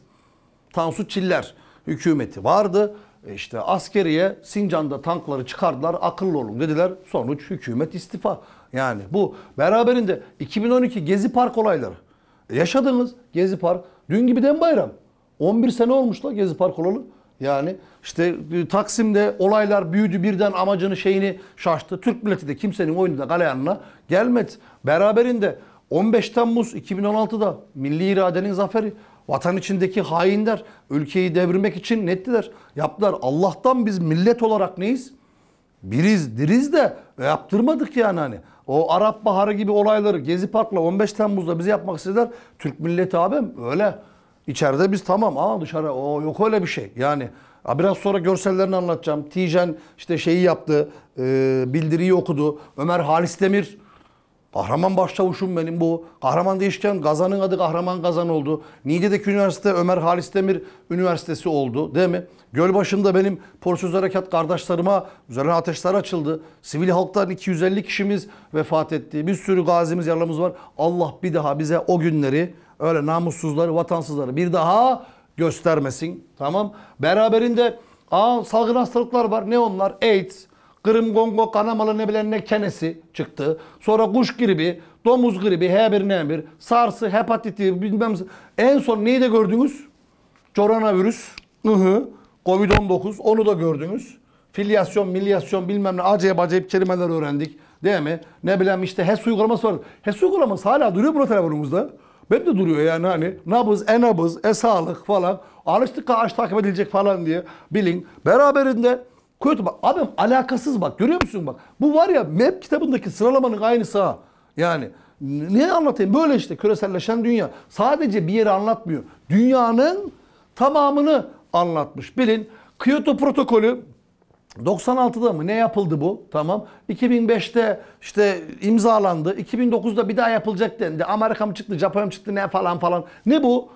Tansu Çiller hükümeti vardı. E işte askeriye Sincan'da tankları çıkardılar akıllı olun dediler. Sonuç hükümet istifa. Yani bu beraberinde 2012 Gezi Park olayları. E Gezi Park dün gibi den bayram. 11 sene olmuş Gezi Park olalı. Yani işte e, Taksim'de olaylar büyüdü birden amacını şeyini şaştı. Türk milleti de kimsenin oyununa galayanına gelmedi. Beraberinde 15 Temmuz 2016'da milli iradenin zaferi vatan içindeki hainler ülkeyi devirmek için nettiler. Yaptılar. Allah'tan biz millet olarak neyiz? Biriz, diriz de yaptırmadık yani hani. O Arap Baharı gibi olayları Gezi Park'la 15 Temmuz'da bizi yapmak istediler. Türk milleti abim öyle. İçeride biz tamam ama dışarı o yok öyle bir şey. Yani biraz sonra görsellerini anlatacağım. Tijen işte şeyi yaptı, e, bildiriyi okudu. Ömer Halis Demir Kahraman başçavuşum benim bu. Kahraman değişken Gazan'ın adı Kahraman Gazan oldu. Niğde'deki üniversite Ömer Halis Demir Üniversitesi oldu değil mi? Gölbaşı'nda benim Porsuz Harekat kardeşlerime üzerine ateşler açıldı. Sivil halktan 250 kişimiz vefat etti. Bir sürü gazimiz, yaralımız var. Allah bir daha bize o günleri öyle namussuzları, vatansızları bir daha göstermesin. Tamam. Beraberinde aa, salgın hastalıklar var. Ne onlar? AIDS, Kırım Kongo kanamalı ne bilen ne kenesi çıktı. Sonra kuş gribi, domuz gribi, her bir n 1 sarsı, hepatiti bilmem. En son neyi de gördünüz? Coronavirus. Ihı. Covid-19 onu da gördünüz. Filyasyon, milyasyon bilmem ne acayip acayip kelimeler öğrendik. Değil mi? Ne bileyim işte HES uygulaması var. HES uygulaması hala duruyor burada telefonumuzda. Ben de duruyor yani hani nabız, enabız, nabız, e sağlık falan. Alıştık ağaç takip edilecek falan diye bilin. Beraberinde Kyoto bak abim alakasız bak görüyor musun bak. Bu var ya map kitabındaki sıralamanın aynısı ha. Yani ne anlatayım böyle işte küreselleşen dünya. Sadece bir yeri anlatmıyor. Dünyanın tamamını anlatmış. Bilin Kyoto protokolü 96'da mı ne yapıldı bu? Tamam. 2005'te işte imzalandı. 2009'da bir daha yapılacak dendi. Amerika mı çıktı, Japonya mı çıktı ne falan falan. Ne bu?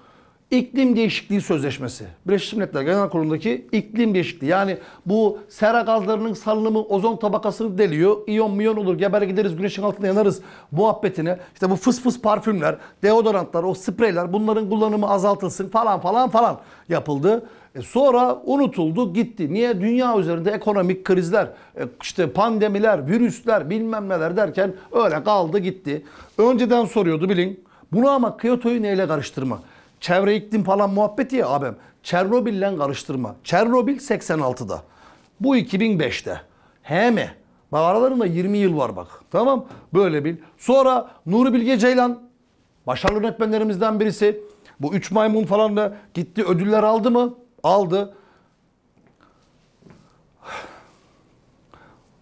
İklim Değişikliği Sözleşmesi. Birleşmiş Milletler Genel Kurulu'ndaki iklim değişikliği. Yani bu sera gazlarının salınımı ozon tabakasını deliyor. İyon miyon olur geber gideriz güneşin altında yanarız muhabbetine. İşte bu fıs fıs parfümler, deodorantlar, o spreyler bunların kullanımı azaltılsın falan falan falan yapıldı. E sonra unutuldu gitti. Niye? Dünya üzerinde ekonomik krizler, e, işte pandemiler, virüsler bilmem neler derken öyle kaldı gitti. Önceden soruyordu bilin. Bunu ama Kyoto'yu neyle karıştırma? Çevre iklim falan muhabbeti ya abim. Çernobil'le karıştırma. Çernobil 86'da. Bu 2005'te. He mi? Bak aralarında 20 yıl var bak. Tamam. Böyle bil. Sonra Nuri Bilge Ceylan. Başarılı yönetmenlerimizden birisi. Bu 3 maymun falan da gitti ödüller aldı mı? Aldı.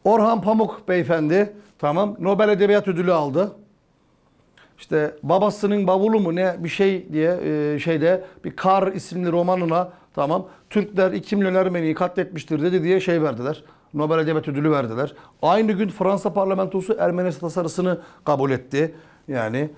Orhan Pamuk beyefendi. Tamam. Nobel Edebiyat Ödülü aldı işte babasının bavulu mu ne bir şey diye e, şeyde bir Kar isimli romanına tamam Türkler 2 milyon Ermeni'yi katletmiştir dedi diye şey verdiler. Nobel Edebiyat Ödülü verdiler. Aynı gün Fransa parlamentosu Ermeni tasarısını kabul etti. Yani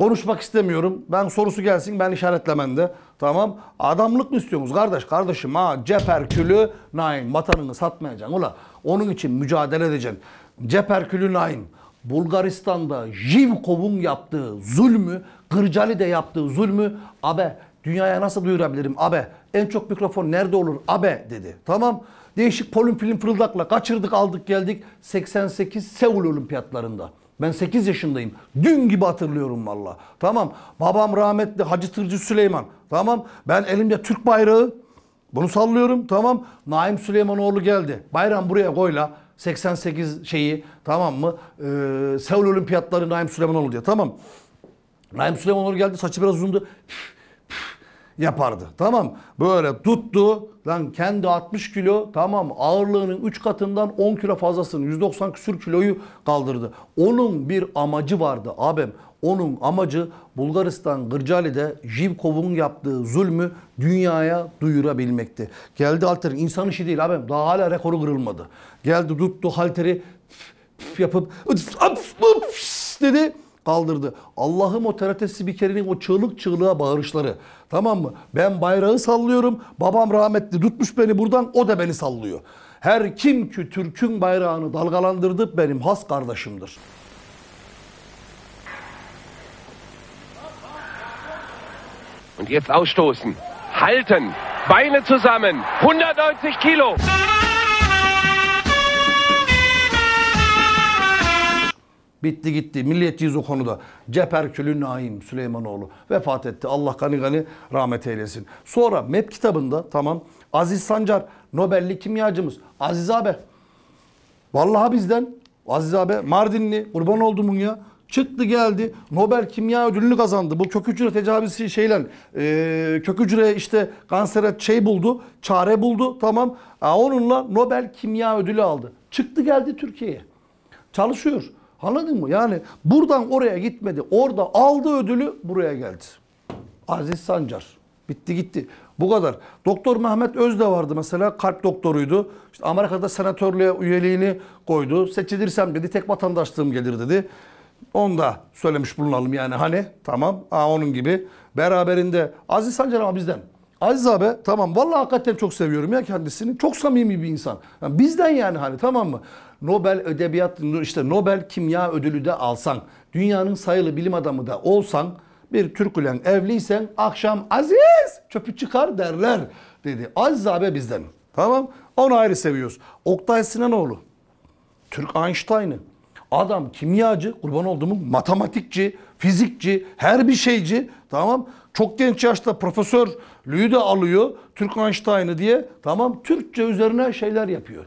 konuşmak istemiyorum. Ben sorusu gelsin ben işaretlemende. Tamam. Adamlık mı istiyorsunuz kardeş? Kardeşim ha ceperkülü nain. Vatanını satmayacaksın ula. Onun için mücadele edeceksin. Ceperkülü nain. Bulgaristan'da Jivkov'un yaptığı zulmü, Kırcali'de yaptığı zulmü abe dünyaya nasıl duyurabilirim abe en çok mikrofon nerede olur abe dedi. Tamam değişik polun fırıldakla kaçırdık aldık geldik 88 Seul olimpiyatlarında. Ben 8 yaşındayım. Dün gibi hatırlıyorum valla. Tamam. Babam rahmetli Hacı Tırcı Süleyman. Tamam. Ben elimde Türk bayrağı. Bunu sallıyorum. Tamam. Naim Süleymanoğlu geldi. Bayram buraya koyla. 88 şeyi tamam mı? Ee, Seul Olimpiyatları Naim Süleymanoğlu diye Tamam. Naim Süleymanoğlu geldi saçı biraz uzundu. Püf, püf, yapardı. Tamam. Böyle tuttu. Lan kendi 60 kilo tamam ağırlığının 3 katından 10 kilo fazlasını 190 küsür kiloyu kaldırdı. Onun bir amacı vardı abim. Onun amacı Bulgaristan Gırcali'de Jivkov'un yaptığı zulmü dünyaya duyurabilmekti. Geldi halterin insan işi değil abim daha hala rekoru kırılmadı. Geldi tuttu halteri yapıp dedi kaldırdı. Allah'ım o bir kerenin o çığlık çığlığa bağırışları. Tamam mı? Ben bayrağı sallıyorum. Babam rahmetli tutmuş beni buradan o da beni sallıyor. Her kim ki Türk'ün bayrağını dalgalandırdı benim has kardeşimdir. Und jetzt ausstoßen. Halten. Beine zusammen. 190 Kilo. Bitti gitti. Milliyetçiyiz o konuda. Ceperkülü Naim Süleymanoğlu vefat etti. Allah gani gani rahmet eylesin. Sonra MEP kitabında tamam Aziz Sancar Nobelli kimyacımız Aziz abi. Vallahi bizden Aziz abi Mardinli kurban oldumun ya. Çıktı geldi Nobel Kimya Ödülünü kazandı. Bu kök hücre tecavüzü şeyle e, kök hücre işte kansere şey buldu. Çare buldu tamam. A, e, onunla Nobel Kimya Ödülü aldı. Çıktı geldi Türkiye'ye. Çalışıyor. Anladın mı? Yani buradan oraya gitmedi. Orada aldı ödülü buraya geldi. Aziz Sancar. Bitti gitti. Bu kadar. Doktor Mehmet Öz de vardı mesela. Kalp doktoruydu. İşte Amerika'da senatörlüğe üyeliğini koydu. Seçilirsem dedi tek vatandaşlığım gelir dedi. Onu da söylemiş bulunalım yani hani tamam aa, onun gibi. Beraberinde Aziz Sancar ama bizden. Aziz abi tamam vallahi hakikaten çok seviyorum ya kendisini. Çok samimi bir insan. Yani bizden yani hani tamam mı? Nobel Edebiyat işte Nobel Kimya Ödülü de alsan, dünyanın sayılı bilim adamı da olsan, bir Türkülen evliysen akşam Aziz çöpü çıkar derler dedi. Aziz abi bizden. Tamam. Onu ayrı seviyoruz. Oktay Sinanoğlu. Türk Einstein'ı. Adam kimyacı, kurban olduğumun matematikçi, fizikçi, her bir şeyci tamam. Çok genç yaşta profesörlüğü de alıyor. Türk Einstein'ı diye tamam Türkçe üzerine şeyler yapıyor.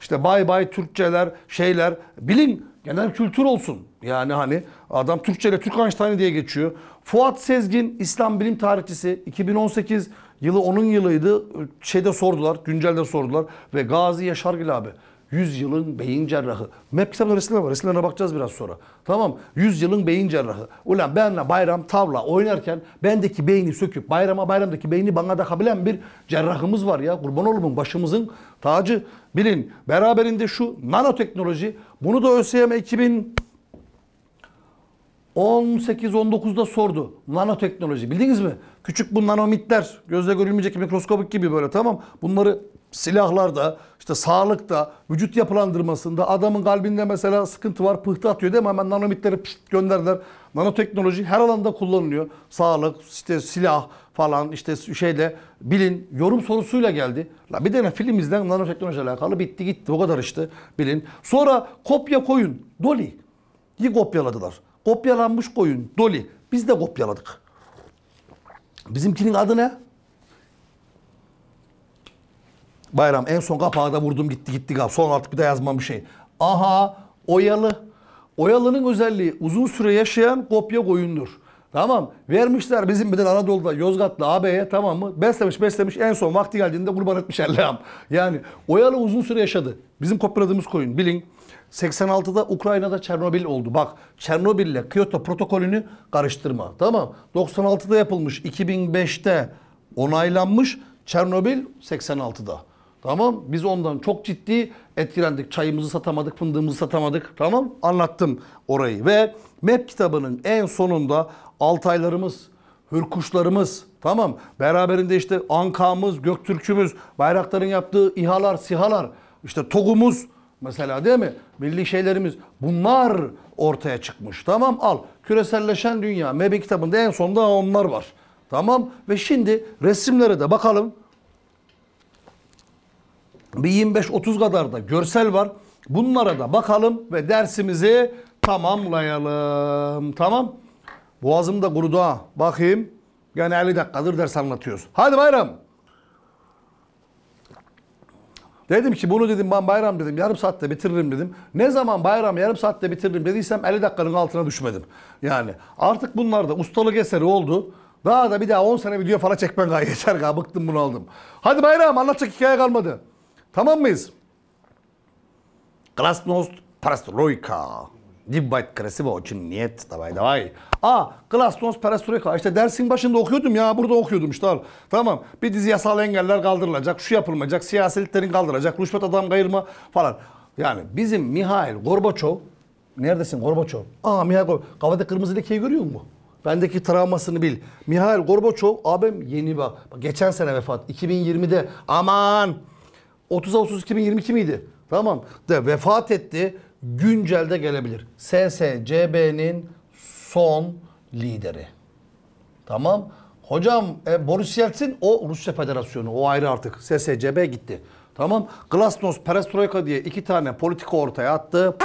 İşte bay bay Türkçeler, şeyler, bilin, genel kültür olsun. Yani hani adam Türkçe ile Türk Einstein'ı diye geçiyor. Fuat Sezgin İslam bilim tarihçisi 2018 yılı onun yılıydı. Şeyde sordular, güncelde sordular ve Gazi Yaşargil abi yılın beyin cerrahı. Map kitabında resimler var. Resimlerine bakacağız biraz sonra. Tamam. yılın beyin cerrahı. Ulan benle bayram tavla oynarken bendeki beyni söküp bayrama bayramdaki beyni bana da bir cerrahımız var ya. Kurban olumun başımızın tacı. Bilin beraberinde şu nanoteknoloji. Bunu da ÖSYM 2000 18-19'da sordu. Nanoteknoloji bildiniz mi? Küçük bu nanomitler gözle görülmeyecek mikroskopik gibi böyle tamam. Bunları silahlarda, işte sağlıkta, vücut yapılandırmasında adamın kalbinde mesela sıkıntı var pıhtı atıyor değil mi? Hemen nanomitleri pişt gönderdiler. Nanoteknoloji her alanda kullanılıyor. Sağlık, işte silah falan işte şeyle bilin yorum sorusuyla geldi. La bir tane film izlen nanoteknoloji alakalı bitti gitti o kadar işte bilin. Sonra kopya koyun. Dolly. kopyaladılar. Kopyalanmış koyun. Doli. Biz de kopyaladık. Bizimkinin adı ne? Bayram en son kapağı da vurdum gitti gitti. Son artık bir de yazmam bir şey. Aha oyalı. Oyalı'nın özelliği uzun süre yaşayan kopya koyundur. Tamam vermişler bizim bir de Anadolu'da Yozgat'la AB'ye tamam mı? Beslemiş beslemiş en son vakti geldiğinde kurban etmiş Allah'ım. Yani oyalı uzun süre yaşadı. Bizim kopyaladığımız koyun bilin. 86'da Ukrayna'da Çernobil oldu. Bak Çernobil ile Kyoto protokolünü karıştırma. Tamam. 96'da yapılmış. 2005'te onaylanmış. Çernobil 86'da. Tamam. Biz ondan çok ciddi etkilendik. Çayımızı satamadık, fındığımızı satamadık. Tamam. Anlattım orayı. Ve MEP kitabının en sonunda Altaylarımız, Hürkuşlarımız, tamam. Beraberinde işte Anka'mız, Göktürk'ümüz, bayrakların yaptığı İHA'lar, SİHA'lar, işte TOG'umuz, Mesela değil mi? Milli şeylerimiz bunlar ortaya çıkmış. Tamam al. Küreselleşen dünya. meb kitabında en sonda onlar var. Tamam. Ve şimdi resimlere de bakalım. Bir 25-30 kadar da görsel var. Bunlara da bakalım ve dersimizi tamamlayalım. Tamam. Boğazım da kurudu ha. Bakayım. Yani 50 dakikadır ders anlatıyoruz. Hadi bayram. Dedim ki bunu dedim ben bayram dedim yarım saatte bitiririm dedim. Ne zaman bayram yarım saatte bitiririm dediysem 50 dakikanın altına düşmedim. Yani artık bunlar da ustalık eseri oldu. Daha da bir daha 10 sene video falan çekmen gayet yeter galiba. Bıktım bunu aldım. Hadi bayram anlatacak hikaye kalmadı. Tamam mıyız? Glasnost Perestroika. Deep White Krasivo için niyet davay davay. Aa Glasnost Perestroika İşte dersin başında okuyordum ya burada okuyordum işte Tamam bir dizi yasal engeller kaldırılacak şu yapılmayacak siyasetlerin kaldıracak. rüşvet adam kayırma falan. Yani bizim Mihail Gorbaçov neredesin Gorbaçov? Aa Mihail Gorbaçov kafada kırmızı lekeyi görüyor musun? Bendeki travmasını bil. Mihail Gorbaçov abim yeni bak. Geçen sene vefat 2020'de aman 30 Ağustos 2022 miydi? Tamam. De vefat etti güncelde gelebilir. SSCB'nin son lideri. Tamam. Hocam e, Boris Yeltsin o Rusya Federasyonu. O ayrı artık. SSCB gitti. Tamam. Glasnost, Perestroika diye iki tane politika ortaya attı.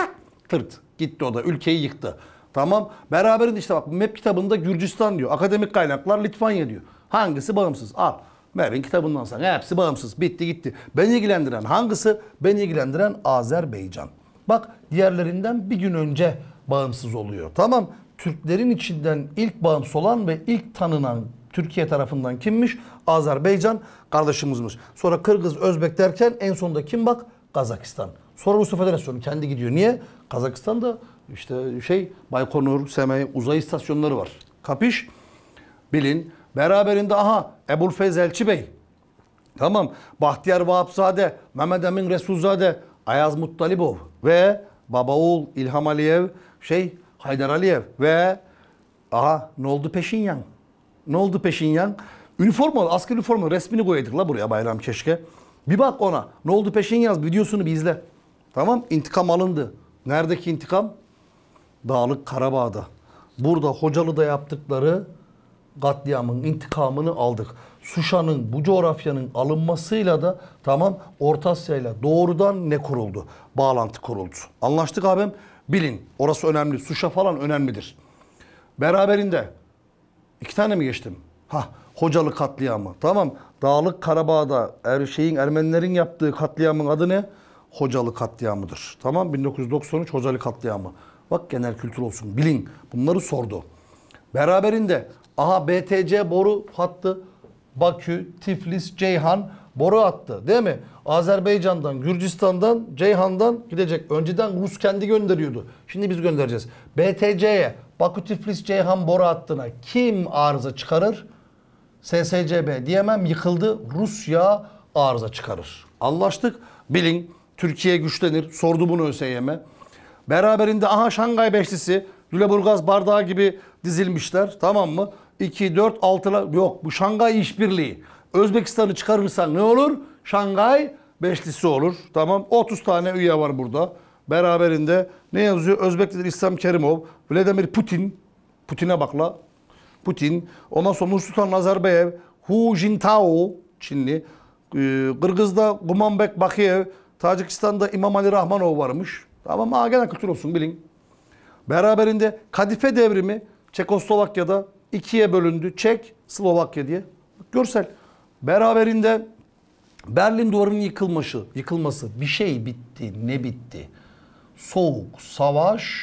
Tırt. Gitti o da. Ülkeyi yıktı. Tamam. Beraberinde işte bak MEP kitabında Gürcistan diyor. Akademik kaynaklar Litvanya diyor. Hangisi bağımsız? Al. Mervin kitabından sana. Hepsi bağımsız. Bitti gitti. Beni ilgilendiren hangisi? Beni ilgilendiren Azerbaycan. Bak diğerlerinden bir gün önce bağımsız oluyor. Tamam Türklerin içinden ilk bağımsız olan ve ilk tanınan Türkiye tarafından kimmiş? Azerbaycan kardeşimizmiş. Sonra Kırgız, Özbek derken en sonunda kim bak? Kazakistan. Sonra Rusya Federasyonu kendi gidiyor. Niye? Kazakistan'da işte şey Baykonur, Semey uzay istasyonları var. Kapiş? Bilin. Beraberinde aha Ebul Feyz Elçi Bey. Tamam. Bahtiyar Vahapzade, Mehmet Emin Resulzade, Ayaz Muttalibov ve baba oğul İlham Aliyev şey Haydar Aliyev ve aha ne oldu Peşinyan? Ne oldu Peşinyan? Üniforma, asker üniforma resmini koyaydık la buraya bayram keşke. Bir bak ona. Ne oldu Peşinyan videosunu bir izle. Tamam intikam alındı. Neredeki intikam? Dağlık Karabağ'da. Burada Hocalı'da yaptıkları katliamın intikamını aldık. Suşa'nın, bu coğrafyanın alınmasıyla da tamam Orta Asya'yla doğrudan ne kuruldu? Bağlantı kuruldu. Anlaştık abim. Bilin orası önemli. Suşa falan önemlidir. Beraberinde iki tane mi geçtim? Ha Hocalı katliamı. Tamam. Dağlık Karabağ'da er, şeyin Ermenilerin yaptığı katliamın adı ne? Hocalı katliamıdır. Tamam 1993 Hocalı katliamı. Bak genel kültür olsun. Bilin. Bunları sordu. Beraberinde aha BTC boru hattı Bakü, Tiflis, Ceyhan boru attı değil mi? Azerbaycan'dan, Gürcistan'dan, Ceyhan'dan gidecek. Önceden Rus kendi gönderiyordu. Şimdi biz göndereceğiz. BTC'ye Bakü, Tiflis, Ceyhan boru hattına kim arıza çıkarır? SSCB diyemem yıkıldı. Rusya arıza çıkarır. Anlaştık. Bilin Türkiye güçlenir. Sordu bunu ÖSYM'e. Beraberinde aha Şangay Beşlisi, Lüleburgaz Bardağı gibi dizilmişler. Tamam mı? 2, 4, 6'lar yok. Bu Şangay işbirliği. Özbekistan'ı çıkarırsan ne olur? Şangay Beşlisi olur. Tamam. 30 tane üye var burada. Beraberinde ne yazıyor? Özbek İslam Kerimov, Vladimir Putin, Putin'e bakla. Putin, ondan sonra Nursultan Nazarbayev, Hu Jintao, Çinli, ee, Kırgız'da Gumanbek Bakiyev, Tacikistan'da İmam Ali Rahmanov varmış. Tamam mı? Gene kültür olsun bilin. Beraberinde Kadife devrimi Çekoslovakya'da ikiye bölündü. Çek, Slovakya diye. Görsel. Beraberinde Berlin duvarının yıkılması, yıkılması. Bir şey bitti, ne bitti? Soğuk savaş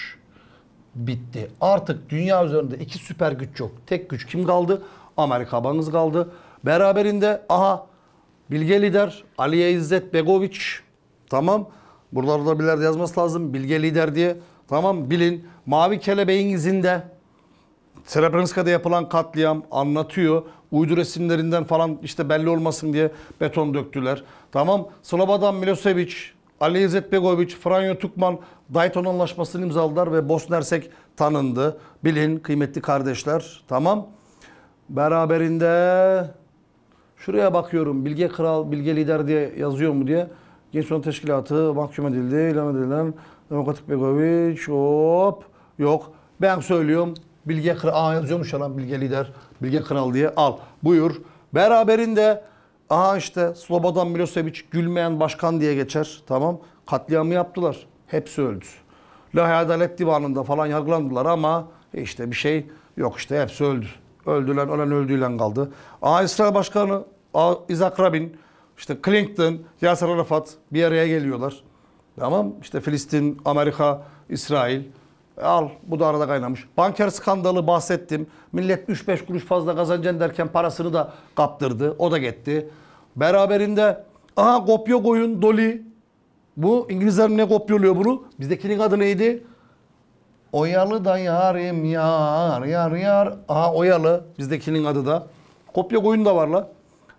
bitti. Artık dünya üzerinde iki süper güç yok. Tek güç kim kaldı? Amerika banız kaldı. Beraberinde aha Bilge lider Aliye İzzet Begoviç. Tamam. Buralarda bir yerde yazması lazım. Bilge lider diye. Tamam bilin. Mavi kelebeğin izinde. Srebrenica'da yapılan katliam anlatıyor. Uydu resimlerinden falan işte belli olmasın diye beton döktüler. Tamam Slobodan Milosevic, Ali İzzet Begoviç, Franjo Tukman Dayton Anlaşması'nı imzaladılar ve Bosna Hersek tanındı. Bilin kıymetli kardeşler tamam. Beraberinde şuraya bakıyorum Bilge Kral, Bilge Lider diye yazıyor mu diye. Genç Onur Teşkilatı mahkum edildi, ilan edilen Demokratik Begoviç hop yok. Ben söylüyorum Bilge Kral Aa, yazıyormuş lan Bilge Lider, Bilge Kral diye al. Buyur. Beraberinde aha işte Slobodan Milosevic gülmeyen başkan diye geçer. Tamam. Katliamı yaptılar. Hepsi öldü. Lahey Adalet Divanı'nda falan yargılandılar ama işte bir şey yok işte hepsi öldü. Öldülen, ölen öldüğüyle kaldı. Aa İsrail Başkanı Aa, Isaac Rabin, işte Clinton, Yasser Arafat bir araya geliyorlar. Tamam işte Filistin, Amerika, İsrail e, al bu da arada kaynamış. Banker skandalı bahsettim. Millet 3-5 kuruş fazla kazanacaksın derken parasını da kaptırdı. O da gitti. Beraberinde aha kopya koyun Doli. Bu İngilizler ne kopyalıyor bunu? Bizdekinin adı neydi? Oyalı da yarim yar yar yar. Aha oyalı bizdekinin adı da. Kopya koyun da var la.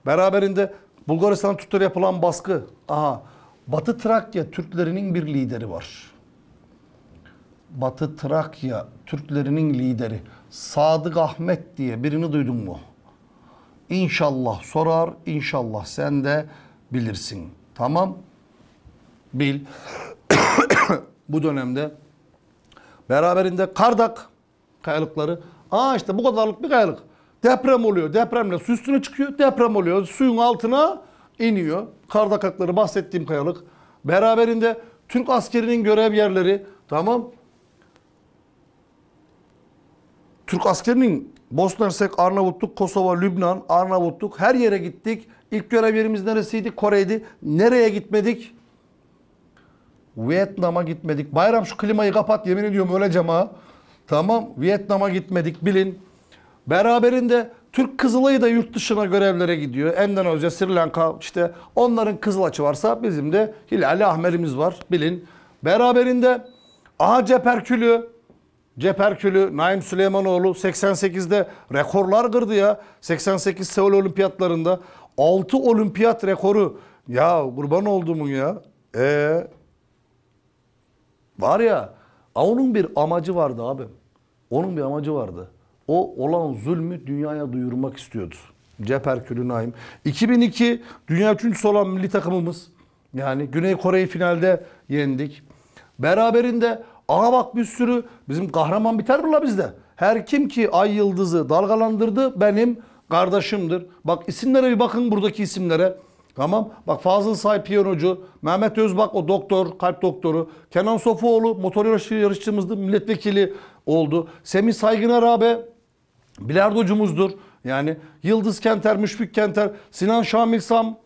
Beraberinde Bulgaristan'a tutar yapılan baskı. Aha Batı Trakya Türklerinin bir lideri var. Batı Trakya Türklerinin lideri Sadık Ahmet diye birini duydun mu? İnşallah sorar, inşallah sen de bilirsin. Tamam? Bil. bu dönemde beraberinde Kardak kayalıkları. Aa işte bu kadarlık bir kayalık. Deprem oluyor. Depremle su üstüne çıkıyor. Deprem oluyor. Suyun altına iniyor. Kardakakları bahsettiğim kayalık. Beraberinde Türk askerinin görev yerleri. Tamam. Türk askerinin Bosna Hersek, Arnavutluk, Kosova, Lübnan, Arnavutluk her yere gittik. İlk görev yerimiz neresiydi? Kore'ydi. Nereye gitmedik? Vietnam'a gitmedik. Bayram şu klimayı kapat yemin ediyorum öleceğim ha. Tamam Vietnam'a gitmedik bilin. Beraberinde Türk Kızılayı da yurt dışına görevlere gidiyor. Endonezya, Sri Lanka işte onların Kızılaçı varsa bizim de Hilal Ahmer'imiz var bilin. Beraberinde Aha Ceperkülü Ceperkülü, Naim Süleymanoğlu 88'de rekorlar kırdı ya. 88 Seul Olimpiyatlarında 6 olimpiyat rekoru. Ya kurban olduğumun ya. Ee, var ya onun bir amacı vardı abi. Onun bir amacı vardı. O olan zulmü dünyaya duyurmak istiyordu. Ceperkülü Naim. 2002 dünya üçüncüsü olan milli takımımız. Yani Güney Kore'yi finalde yendik. Beraberinde aha bak bir sürü Bizim kahraman biter mi la bizde? Her kim ki ay yıldızı dalgalandırdı benim kardeşimdir. Bak isimlere bir bakın buradaki isimlere. Tamam. Bak Fazıl Say piyanocu, Mehmet Özbak o doktor, kalp doktoru, Kenan Sofuoğlu motor yarışı yarışçımızdı, milletvekili oldu. Semih Saygın abi bilardocumuzdur. Yani Yıldız Kenter, Müşfik Kenter, Sinan Şamil Sam,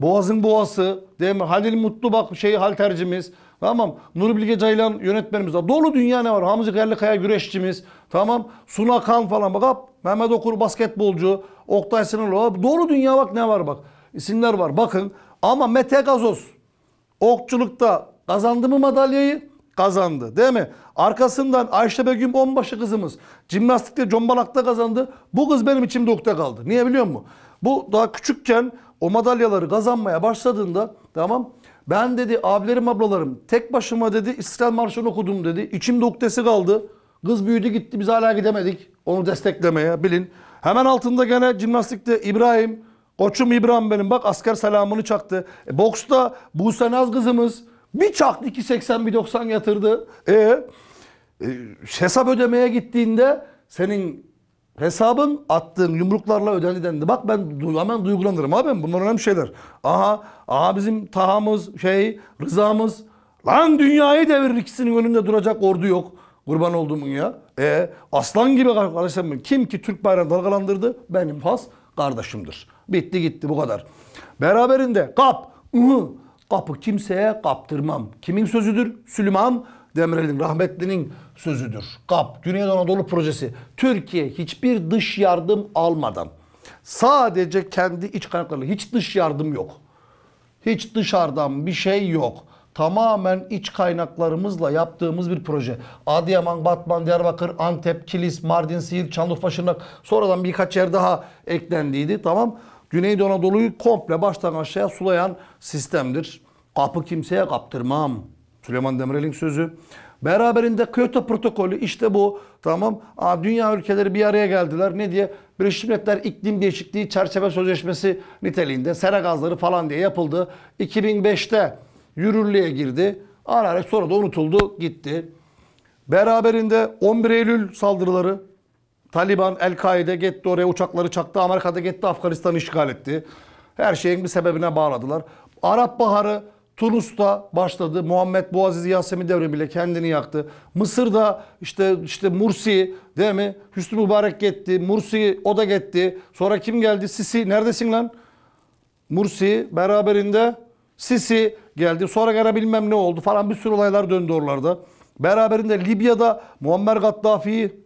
Boğaz'ın boğası değil mi? Halil Mutlu bak şey haltercimiz. Tamam. Nur Bilge Ceylan yönetmenimiz var. Dolu dünya ne var? Hamzi Gerlikaya güreşçimiz. Tamam. Suna Kan falan. Bak hop. Mehmet Okur basketbolcu. Oktay Sinirli. Dolu dünya bak ne var bak. İsimler var. Bakın. Ama Mete Gazoz. Okçulukta kazandı mı madalyayı? Kazandı. Değil mi? Arkasından Ayşe Begüm Onbaşı kızımız. Cimnastikte, combalakta kazandı. Bu kız benim içimde okta kaldı. Niye biliyor musun? Bu daha küçükken o madalyaları kazanmaya başladığında tamam ben dedi abilerim ablalarım tek başıma dedi İsrail Marşı'nı okudum dedi. İçimde uktesi kaldı. Kız büyüdü gitti biz hala gidemedik. Onu desteklemeye bilin. Hemen altında gene jimnastikte İbrahim. Koçum İbrahim benim bak asker selamını çaktı. E, boksta Buse Naz kızımız bir çaktı 2.80 bir 90 yatırdı. E, e, hesap ödemeye gittiğinde senin Hesabın attığın yumruklarla ödendi dendi. Bak ben du hemen duygulanırım abi. Bunlar önemli şeyler. Aha, aha bizim tahamız, şey, rızamız. Lan dünyayı devirir ikisinin önünde duracak ordu yok. Kurban olduğumun ya. E, aslan gibi arkadaşlarım kim ki Türk bayrağını dalgalandırdı? Benim has kardeşimdir. Bitti gitti bu kadar. Beraberinde kap, ıhı, kapı kimseye kaptırmam. Kimin sözüdür? Süleyman Demirel'in, rahmetlinin sözüdür. GAP, Güneydoğu Anadolu Projesi. Türkiye hiçbir dış yardım almadan sadece kendi iç kaynaklarıyla hiç dış yardım yok. Hiç dışarıdan bir şey yok. Tamamen iç kaynaklarımızla yaptığımız bir proje. Adıyaman, Batman, Diyarbakır, Antep, Kilis, Mardin, Siirt, Şanlıurfa, Şırnak sonradan birkaç yer daha eklendiydi. Tamam. Güneydoğu Anadolu'yu komple baştan aşağıya sulayan sistemdir. Kapı kimseye kaptırmam. Süleyman Demirel'in sözü. Beraberinde Kyoto protokolü işte bu. Tamam. Aa, dünya ülkeleri bir araya geldiler. Ne diye? Birleşmiş Milletler İklim Değişikliği Çerçeve Sözleşmesi niteliğinde sera gazları falan diye yapıldı. 2005'te yürürlüğe girdi. Ara ara sonra da unutuldu gitti. Beraberinde 11 Eylül saldırıları Taliban, El-Kaide gitti oraya uçakları çaktı. Amerika'da gitti Afganistan'ı işgal etti. Her şeyin bir sebebine bağladılar. Arap Baharı Tunus'ta başladı. Muhammed Boğazizi Yasemi devrimiyle kendini yaktı. Mısır'da işte işte Mursi değil mi? Hüsnü Mübarek gitti. Mursi o da gitti. Sonra kim geldi? Sisi. Neredesin lan? Mursi beraberinde Sisi geldi. Sonra gene bilmem ne oldu falan bir sürü olaylar döndü oralarda. Beraberinde Libya'da Muammer Gaddafi'yi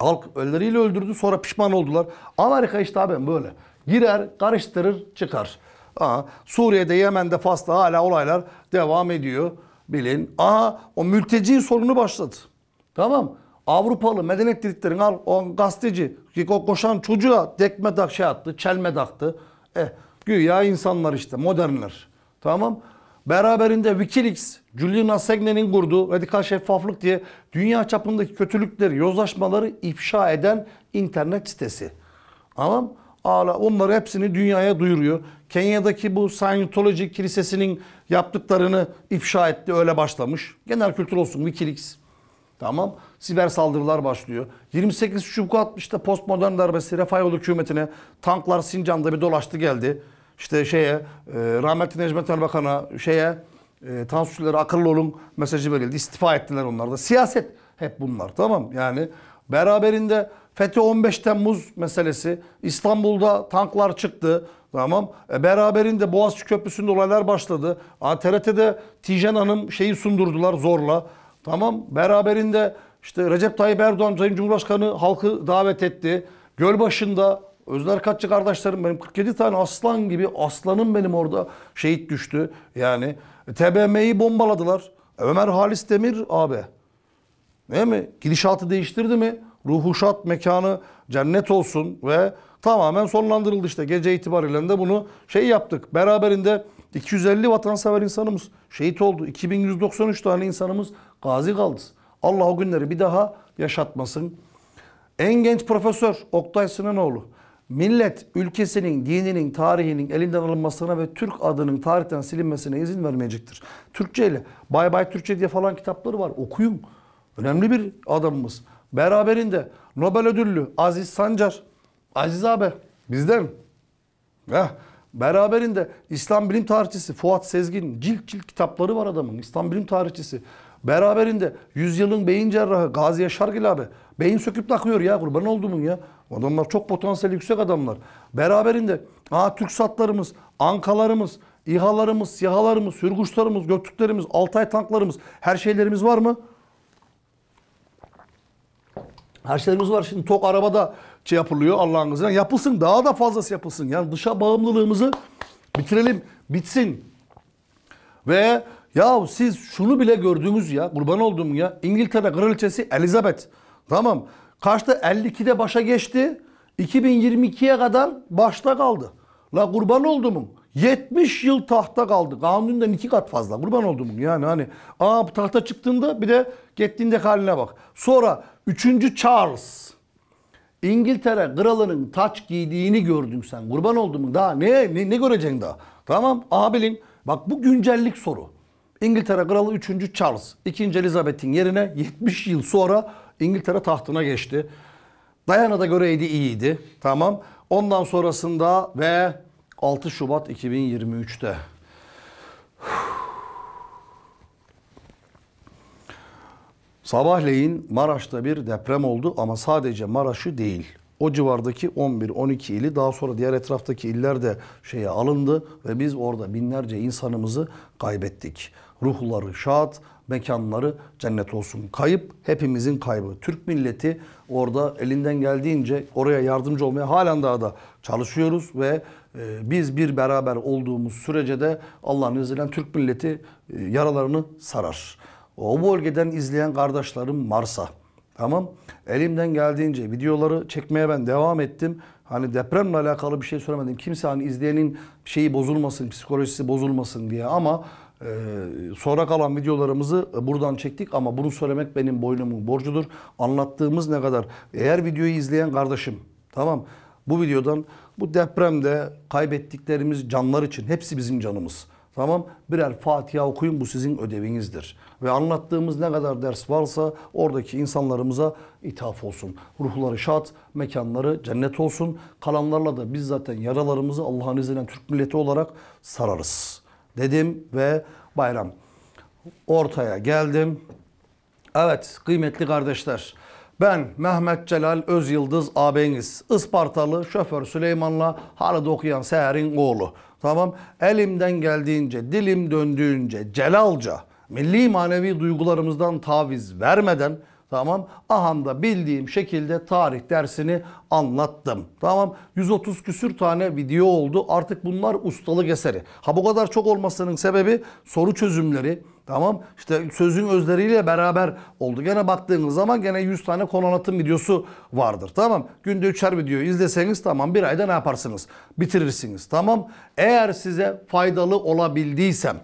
halk elleriyle öldürdü. Sonra pişman oldular. Amerika işte abi böyle. Girer, karıştırır, çıkar. Aa, Suriye'de, Yemen'de, Fas'ta hala olaylar devam ediyor. Bilin. Aha, o mülteci sorunu başladı. Tamam. Avrupalı medeniyet dediklerini al. O gazeteci o koşan çocuğa tekme tak şey attı. Çelme taktı. Eh, güya insanlar işte modernler. Tamam. Beraberinde Wikileaks, Julian Assange'nin kurduğu radikal şeffaflık diye dünya çapındaki kötülükleri, yozlaşmaları ifşa eden internet sitesi. Tamam ağla onları hepsini dünyaya duyuruyor. Kenya'daki bu Scientology kilisesinin yaptıklarını ifşa etti öyle başlamış. Genel kültür olsun Wikileaks. Tamam. Siber saldırılar başlıyor. 28 Şubat işte postmodern darbesi Refayoğlu hükümetine tanklar Sincan'da bir dolaştı geldi. İşte şeye e, rahmetli Necmet Erbakan'a şeye e, Tansu akıllı olun mesajı verildi. İstifa ettiler onlar da. Siyaset hep bunlar tamam yani beraberinde Fethi 15 Temmuz meselesi. İstanbul'da tanklar çıktı. Tamam. E, beraberinde Boğaziçi Köprüsü'nde olaylar başladı. TRT'de Tijen Hanım şeyi sundurdular zorla. Tamam. Beraberinde işte Recep Tayyip Erdoğan Sayın Cumhurbaşkanı halkı davet etti. Gölbaşı'nda Özler Katçı kardeşlerim benim 47 tane aslan gibi aslanım benim orada şehit düştü. Yani e, TBMM'yi bombaladılar. E, Ömer Halis Demir abi. Değil mi? Gidişatı değiştirdi mi? ruhuşat mekanı cennet olsun ve tamamen sonlandırıldı işte. Gece itibariyle de bunu şey yaptık. Beraberinde 250 vatansever insanımız şehit oldu. 2193 tane insanımız gazi kaldı. Allah o günleri bir daha yaşatmasın. En genç profesör Oktay Sinanoğlu. Millet ülkesinin, dininin, tarihinin elinden alınmasına ve Türk adının tarihten silinmesine izin vermeyecektir. Türkçe ile Bay Bay Türkçe diye falan kitapları var. Okuyun. Önemli bir adamımız. Beraberinde Nobel ödüllü Aziz Sancar. Aziz abi bizden. Heh. Beraberinde İslam bilim tarihçisi Fuat Sezgin cilt cilt kitapları var adamın. İslam bilim tarihçisi. Beraberinde yüzyılın beyin cerrahı Gazi Yaşargil abi. Beyin söküp takıyor ya kurban oldu mu ya. Adamlar çok potansiyel yüksek adamlar. Beraberinde aa, Türk satlarımız, ankalarımız, İHA'larımız, SİHA'larımız, sürgüçlerimiz, götüklerimiz, Altay tanklarımız her şeylerimiz var mı? Her şeyimiz var. Şimdi tok arabada şey yapılıyor Allah'ın izniyle. Yapılsın daha da fazlası yapılsın. Yani dışa bağımlılığımızı bitirelim. Bitsin. Ve ya siz şunu bile gördünüz ya. Kurban olduğum ya. İngiltere kraliçesi Elizabeth. Tamam. Kaçta? 52'de başa geçti. 2022'ye kadar başta kaldı. La kurban olduğumun. 70 yıl tahta kaldı. Kanundan iki kat fazla. Kurban olduğumun yani hani. Aa tahta çıktığında bir de gittiğinde haline bak. Sonra 3. Charles İngiltere kralının taç giydiğini gördün sen. Kurban oldum daha ne, ne, ne göreceksin daha? Tamam abilin bak bu güncellik soru. İngiltere kralı 3. Charles 2. Elizabeth'in yerine 70 yıl sonra İngiltere tahtına geçti. Dayana da göreydi iyiydi. Tamam. Ondan sonrasında ve 6 Şubat 2023'te. Sabahleyin Maraş'ta bir deprem oldu ama sadece Maraş'ı değil. O civardaki 11-12 ili daha sonra diğer etraftaki iller de şeye alındı ve biz orada binlerce insanımızı kaybettik. Ruhları şad, mekanları cennet olsun. Kayıp hepimizin kaybı. Türk milleti orada elinden geldiğince oraya yardımcı olmaya halen daha da çalışıyoruz ve e, biz bir beraber olduğumuz sürece de Allah'ın izniyle Türk milleti e, yaralarını sarar. O bölgeden izleyen kardeşlerim varsa tamam elimden geldiğince videoları çekmeye ben devam ettim. Hani depremle alakalı bir şey söylemedim. Kimse hani izleyenin şeyi bozulmasın, psikolojisi bozulmasın diye ama ee, sonra kalan videolarımızı e, buradan çektik ama bunu söylemek benim boynumun borcudur. Anlattığımız ne kadar eğer videoyu izleyen kardeşim tamam bu videodan bu depremde kaybettiklerimiz canlar için hepsi bizim canımız. Tamam birer Fatiha okuyun bu sizin ödevinizdir. Ve anlattığımız ne kadar ders varsa oradaki insanlarımıza ithaf olsun. Ruhları şad, mekanları cennet olsun. Kalanlarla da biz zaten yaralarımızı Allah'ın izniyle Türk milleti olarak sararız. Dedim ve bayram ortaya geldim. Evet kıymetli kardeşler. Ben Mehmet Celal Özyıldız ağabeyiniz. Ispartalı şoför Süleyman'la Halid okuyan Seher'in oğlu. Tamam elimden geldiğince, dilim döndüğünce, celalca milli manevi duygularımızdan taviz vermeden Tamam. Ahamda bildiğim şekilde tarih dersini anlattım. Tamam. 130 küsür tane video oldu. Artık bunlar ustalık eseri. Ha bu kadar çok olmasının sebebi soru çözümleri, Tamam işte sözün özleriyle beraber oldu. Gene baktığınız zaman gene 100 tane konanatım videosu vardır. Tamam günde 3'er video izleseniz tamam bir ayda ne yaparsınız? Bitirirsiniz. Tamam eğer size faydalı olabildiysem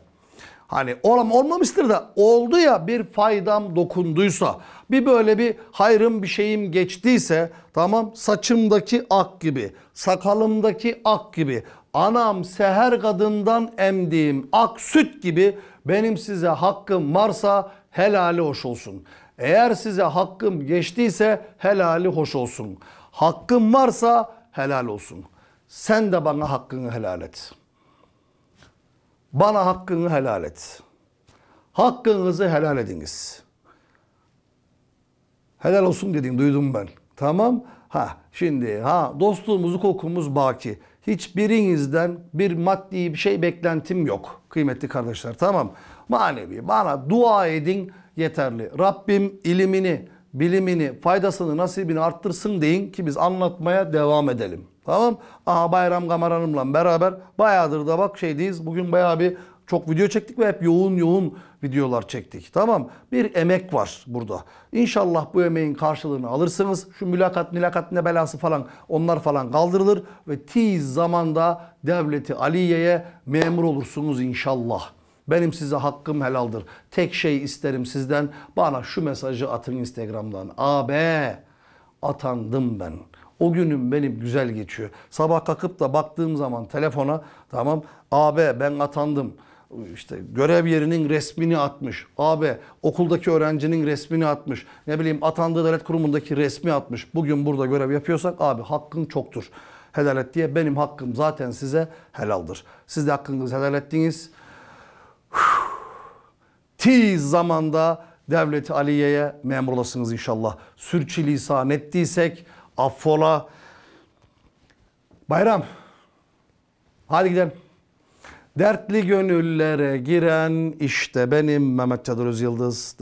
Hani olam olmamıştır da oldu ya bir faydam dokunduysa, bir böyle bir hayrım bir şeyim geçtiyse, tamam saçımdaki ak gibi, sakalımdaki ak gibi, anam seher kadından emdiğim ak süt gibi benim size hakkım varsa helali hoş olsun. Eğer size hakkım geçtiyse helali hoş olsun. Hakkım varsa helal olsun. Sen de bana hakkını helal et. Bana hakkını helal et. Hakkınızı helal ediniz. Helal olsun dedin duydum ben. Tamam. Ha şimdi ha dostluğumuz hukukumuz baki hiçbirinizden bir maddi bir şey beklentim yok kıymetli kardeşler tamam manevi bana dua edin yeterli Rabbim ilimini bilimini faydasını nasibini arttırsın deyin ki biz anlatmaya devam edelim tamam aha Bayram Kamar Hanım'la beraber bayağıdır da bak şeydeyiz bugün bayağı bir çok video çektik ve hep yoğun yoğun videolar çektik. Tamam bir emek var burada. İnşallah bu emeğin karşılığını alırsınız. Şu mülakat mülakat ne belası falan onlar falan kaldırılır. Ve tiz zamanda devleti Aliye'ye memur olursunuz inşallah. Benim size hakkım helaldir. Tek şey isterim sizden bana şu mesajı atın Instagram'dan. Abi atandım ben. O günüm benim güzel geçiyor. Sabah kalkıp da baktığım zaman telefona tamam abi ben atandım işte görev yerinin resmini atmış. abi, okuldaki öğrencinin resmini atmış. Ne bileyim atandığı devlet kurumundaki resmi atmış. Bugün burada görev yapıyorsak abi hakkın çoktur. Helal et diye benim hakkım zaten size helaldir. Siz de hakkınızı helal ettiniz. Tiz zamanda devleti Aliye'ye memur olasınız inşallah. Sürçülisan ettiysek affola. Bayram. Hadi gidelim. Dertli gönüllere giren işte benim Mehmet Çadıröz Yıldız.